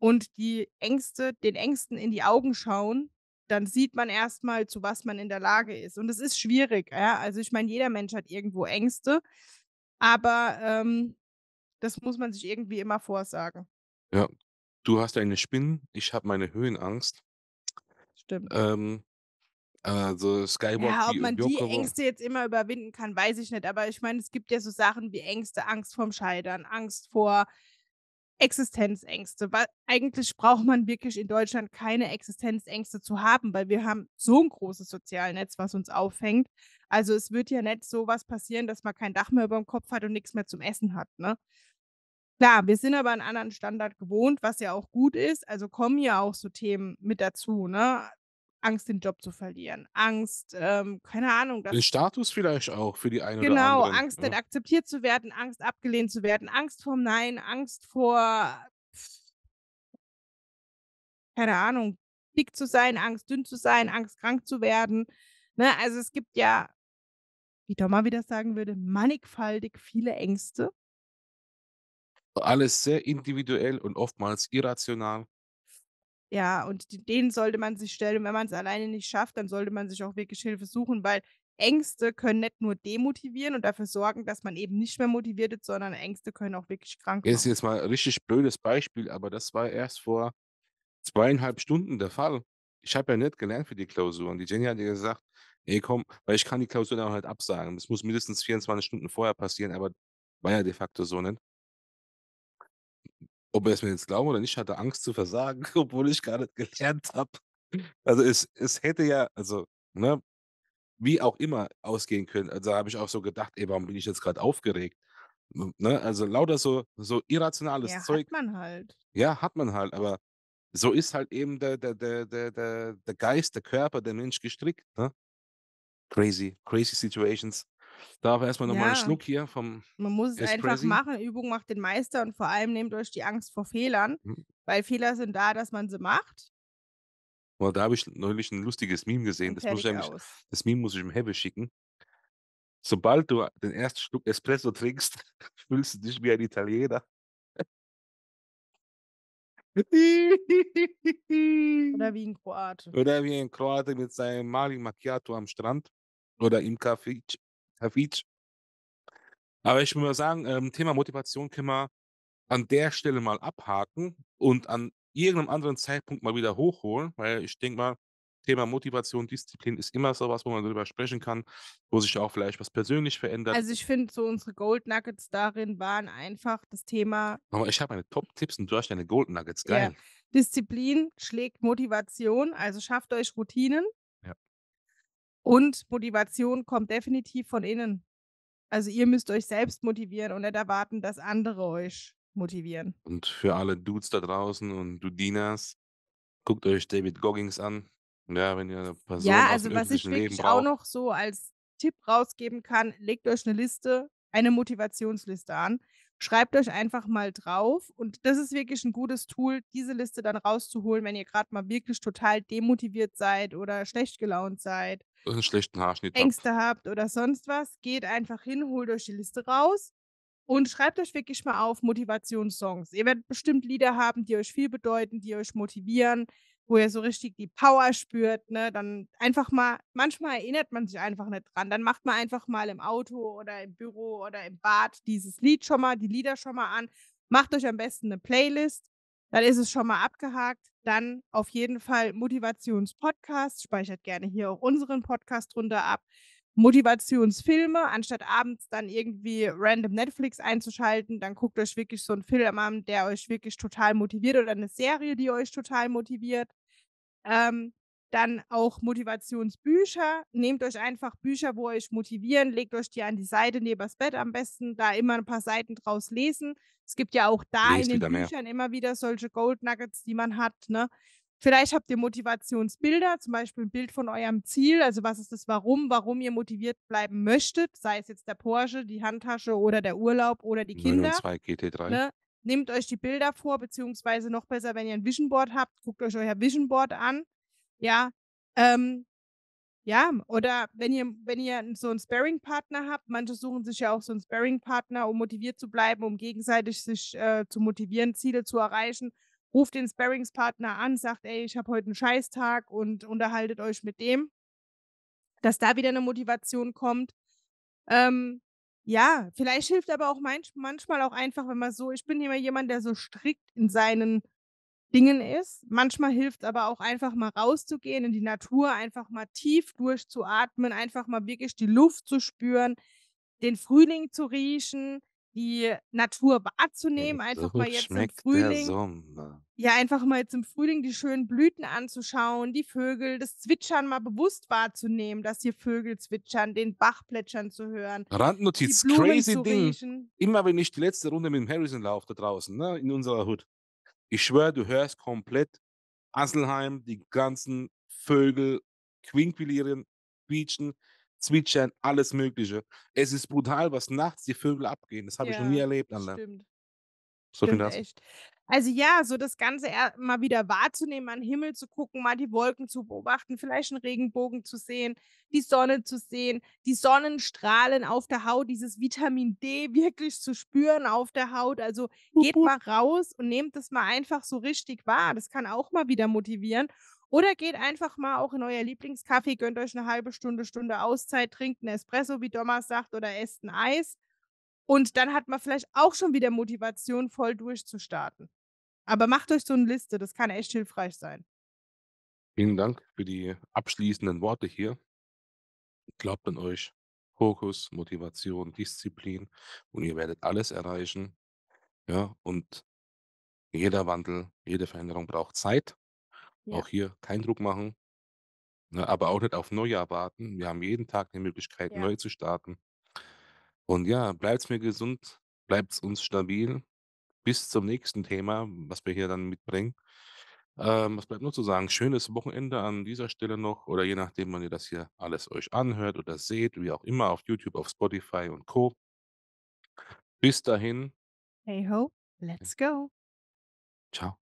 und die Ängste, den Ängsten in die Augen schauen, dann sieht man erstmal, zu was man in der Lage ist. Und es ist schwierig. Ja? Also ich meine, jeder Mensch hat irgendwo Ängste, aber ähm, das muss man sich irgendwie immer vorsagen. Ja, du hast eine Spinnen, ich habe meine Höhenangst. Stimmt. Ähm, also Skywalk. Ja, ob man die Ängste jetzt immer überwinden kann, weiß ich nicht. Aber ich meine, es gibt ja so Sachen wie Ängste, Angst vorm Scheitern, Angst vor Existenzängste, weil eigentlich braucht man wirklich in Deutschland keine Existenzängste zu haben, weil wir haben so ein großes Sozialnetz, was uns auffängt. Also es wird ja nicht so was passieren, dass man kein Dach mehr über dem Kopf hat und nichts mehr zum Essen hat. Ne? Klar, wir sind aber einen anderen Standard gewohnt, was ja auch gut ist. Also kommen ja auch so Themen mit dazu. Ne? Angst, den Job zu verlieren, Angst, ähm, keine Ahnung. den Status vielleicht auch für die eine genau, oder andere. Genau, Angst, ja. Ne? nicht akzeptiert zu werden, Angst, abgelehnt zu werden, Angst vor Nein, Angst vor, keine Ahnung, dick zu sein, Angst, dünn zu sein, Angst, krank zu werden. Ne? Also es gibt ja, wie Thomas wieder sagen würde, mannigfaltig viele Ängste. Alles sehr individuell und oftmals irrational. Ja, und denen sollte man sich stellen. Und wenn man es alleine nicht schafft, dann sollte man sich auch wirklich Hilfe suchen, weil Ängste können nicht nur demotivieren und dafür sorgen, dass man eben nicht mehr motiviert ist, sondern Ängste können auch wirklich krank machen. Das ist jetzt mal ein richtig blödes Beispiel, aber das war erst vor zweieinhalb Stunden der Fall. Ich habe ja nicht gelernt für die Klausur. Und die Jenny hat ja gesagt, ey komm, weil ich kann die Klausur dann auch halt absagen. Das muss mindestens 24 Stunden vorher passieren, aber war ja de facto so nicht ob er es mir jetzt glauben oder nicht, hatte Angst zu versagen, obwohl ich gar nicht gelernt habe. Also es, es hätte ja, also, ne, wie auch immer ausgehen können. Also habe ich auch so gedacht, ey, warum bin ich jetzt gerade aufgeregt? Ne? Also lauter so, so irrationales ja, Zeug. Hat man halt. Ja, hat man halt, aber so ist halt eben der, der, der, der, der, der Geist, der Körper, der Mensch gestrickt. Ne? Crazy, crazy situations. Darf erstmal nochmal ja. einen Schluck hier vom. Man muss es Espressi. einfach machen. Übung macht den Meister und vor allem nehmt euch die Angst vor Fehlern, mhm. weil Fehler sind da, dass man sie macht. Boah, da habe ich neulich ein lustiges Meme gesehen. Das, muss ich das Meme muss ich im Hebbe schicken. Sobald du den ersten Schluck Espresso trinkst, fühlst du dich wie ein Italiener. Oder wie ein Kroate. Oder wie ein Kroate mit seinem Mali Macchiato am Strand oder im Café David. Aber ich würde mal sagen, ähm, Thema Motivation können wir an der Stelle mal abhaken und an irgendeinem anderen Zeitpunkt mal wieder hochholen, weil ich denke mal, Thema Motivation, Disziplin ist immer sowas, wo man darüber sprechen kann, wo sich auch vielleicht was persönlich verändert. Also ich finde so unsere Gold Nuggets darin waren einfach das Thema. Aber ich habe meine Top-Tipps und du hast deine Gold Nuggets. Geil. Ja. Disziplin schlägt Motivation, also schafft euch Routinen. Und Motivation kommt definitiv von innen. Also ihr müsst euch selbst motivieren und nicht erwarten, dass andere euch motivieren. Und für alle Dudes da draußen und Dudinas, guckt euch David Goggins an. Ja, wenn ihr eine Person Ja, also was ich wirklich Leben auch noch so als Tipp rausgeben kann, legt euch eine Liste, eine Motivationsliste an. Schreibt euch einfach mal drauf. Und das ist wirklich ein gutes Tool, diese Liste dann rauszuholen, wenn ihr gerade mal wirklich total demotiviert seid oder schlecht gelaunt seid. Einen schlechten Haarschnitt. Ängste habt oder sonst was. Geht einfach hin, holt euch die Liste raus und schreibt euch wirklich mal auf Motivationssongs. Ihr werdet bestimmt Lieder haben, die euch viel bedeuten, die euch motivieren, wo ihr so richtig die Power spürt, ne, dann einfach mal, manchmal erinnert man sich einfach nicht dran. Dann macht man einfach mal im Auto oder im Büro oder im Bad dieses Lied schon mal, die Lieder schon mal an. Macht euch am besten eine Playlist. Dann ist es schon mal abgehakt. Dann auf jeden Fall Motivationspodcast. Speichert gerne hier auch unseren Podcast runter ab. Motivationsfilme, anstatt abends dann irgendwie random Netflix einzuschalten, dann guckt euch wirklich so einen Film an, der euch wirklich total motiviert oder eine Serie, die euch total motiviert. Ähm, dann auch Motivationsbücher. Nehmt euch einfach Bücher, wo euch motivieren, legt euch die an die Seite neben das Bett am besten, da immer ein paar Seiten draus lesen. Es gibt ja auch da Lest in den Büchern mehr. immer wieder solche Gold Nuggets, die man hat. Ne? Vielleicht habt ihr Motivationsbilder, zum Beispiel ein Bild von eurem Ziel, also was ist das Warum, warum ihr motiviert bleiben möchtet, sei es jetzt der Porsche, die Handtasche oder der Urlaub oder die Kinder. 9 und 2 GT3. Ne? nehmt euch die Bilder vor, beziehungsweise noch besser, wenn ihr ein Vision Board habt, guckt euch euer Vision Board an. Ja, ähm, ja, oder wenn ihr, wenn ihr so einen Sparring-Partner habt, manche suchen sich ja auch so einen Sparring-Partner, um motiviert zu bleiben, um gegenseitig sich äh, zu motivieren, Ziele zu erreichen. Ruft den Sparings-Partner an, sagt, ey, ich habe heute einen Scheißtag und unterhaltet euch mit dem, dass da wieder eine Motivation kommt. Ähm, ja, vielleicht hilft aber auch manch, manchmal auch einfach, wenn man so, ich bin immer jemand, der so strikt in seinen Dingen ist. Manchmal hilft aber auch einfach mal rauszugehen in die Natur, einfach mal tief durchzuatmen, einfach mal wirklich die Luft zu spüren, den Frühling zu riechen, die Natur wahrzunehmen, einfach mal jetzt im Frühling. Ja, einfach mal jetzt im Frühling die schönen Blüten anzuschauen, die Vögel, das Zwitschern mal bewusst wahrzunehmen, dass hier Vögel zwitschern, den Bach plätschern zu hören. Randnotiz, crazy Ding. Riechen. Immer wenn ich die letzte Runde mit dem Harrison laufe da draußen, ne, in unserer Hut, ich schwöre, du hörst komplett Asselheim, die ganzen Vögel quinquillieren, quietschen zwitschern, alles Mögliche. Es ist brutal, was nachts die Vögel abgehen. Das habe ja, ich noch nie erlebt, Alter. Stimmt. So stimmt das. Echt. Also ja, so das Ganze mal wieder wahrzunehmen, an den Himmel zu gucken, mal die Wolken zu beobachten, vielleicht einen Regenbogen zu sehen, die Sonne zu sehen, die Sonnenstrahlen auf der Haut, dieses Vitamin D wirklich zu spüren auf der Haut. Also geht mal raus und nehmt das mal einfach so richtig wahr. Das kann auch mal wieder motivieren. Oder geht einfach mal auch in euer Lieblingskaffee, gönnt euch eine halbe Stunde, Stunde Auszeit, trinkt einen Espresso, wie Thomas sagt, oder esst ein Eis. Und dann hat man vielleicht auch schon wieder Motivation, voll durchzustarten. Aber macht euch so eine Liste, das kann echt hilfreich sein. Vielen Dank für die abschließenden Worte hier. Glaubt an euch. Fokus, Motivation, Disziplin und ihr werdet alles erreichen. Ja, und jeder Wandel, jede Veränderung braucht Zeit. Ja. Auch hier keinen Druck machen, ne, aber auch nicht auf Neujahr warten. Wir haben jeden Tag die Möglichkeit, Ja. neu zu starten. Und ja, bleibt's mir gesund, bleibt's uns stabil. Bis zum nächsten Thema, was wir hier dann mitbringen. Ähm, was bleibt nur zu sagen? Schönes Wochenende an dieser Stelle noch oder je nachdem, wann ihr das hier alles euch anhört oder seht, wie auch immer, auf YouTube, auf Spotify und Co. Bis dahin. Hey ho, let's go. Ciao.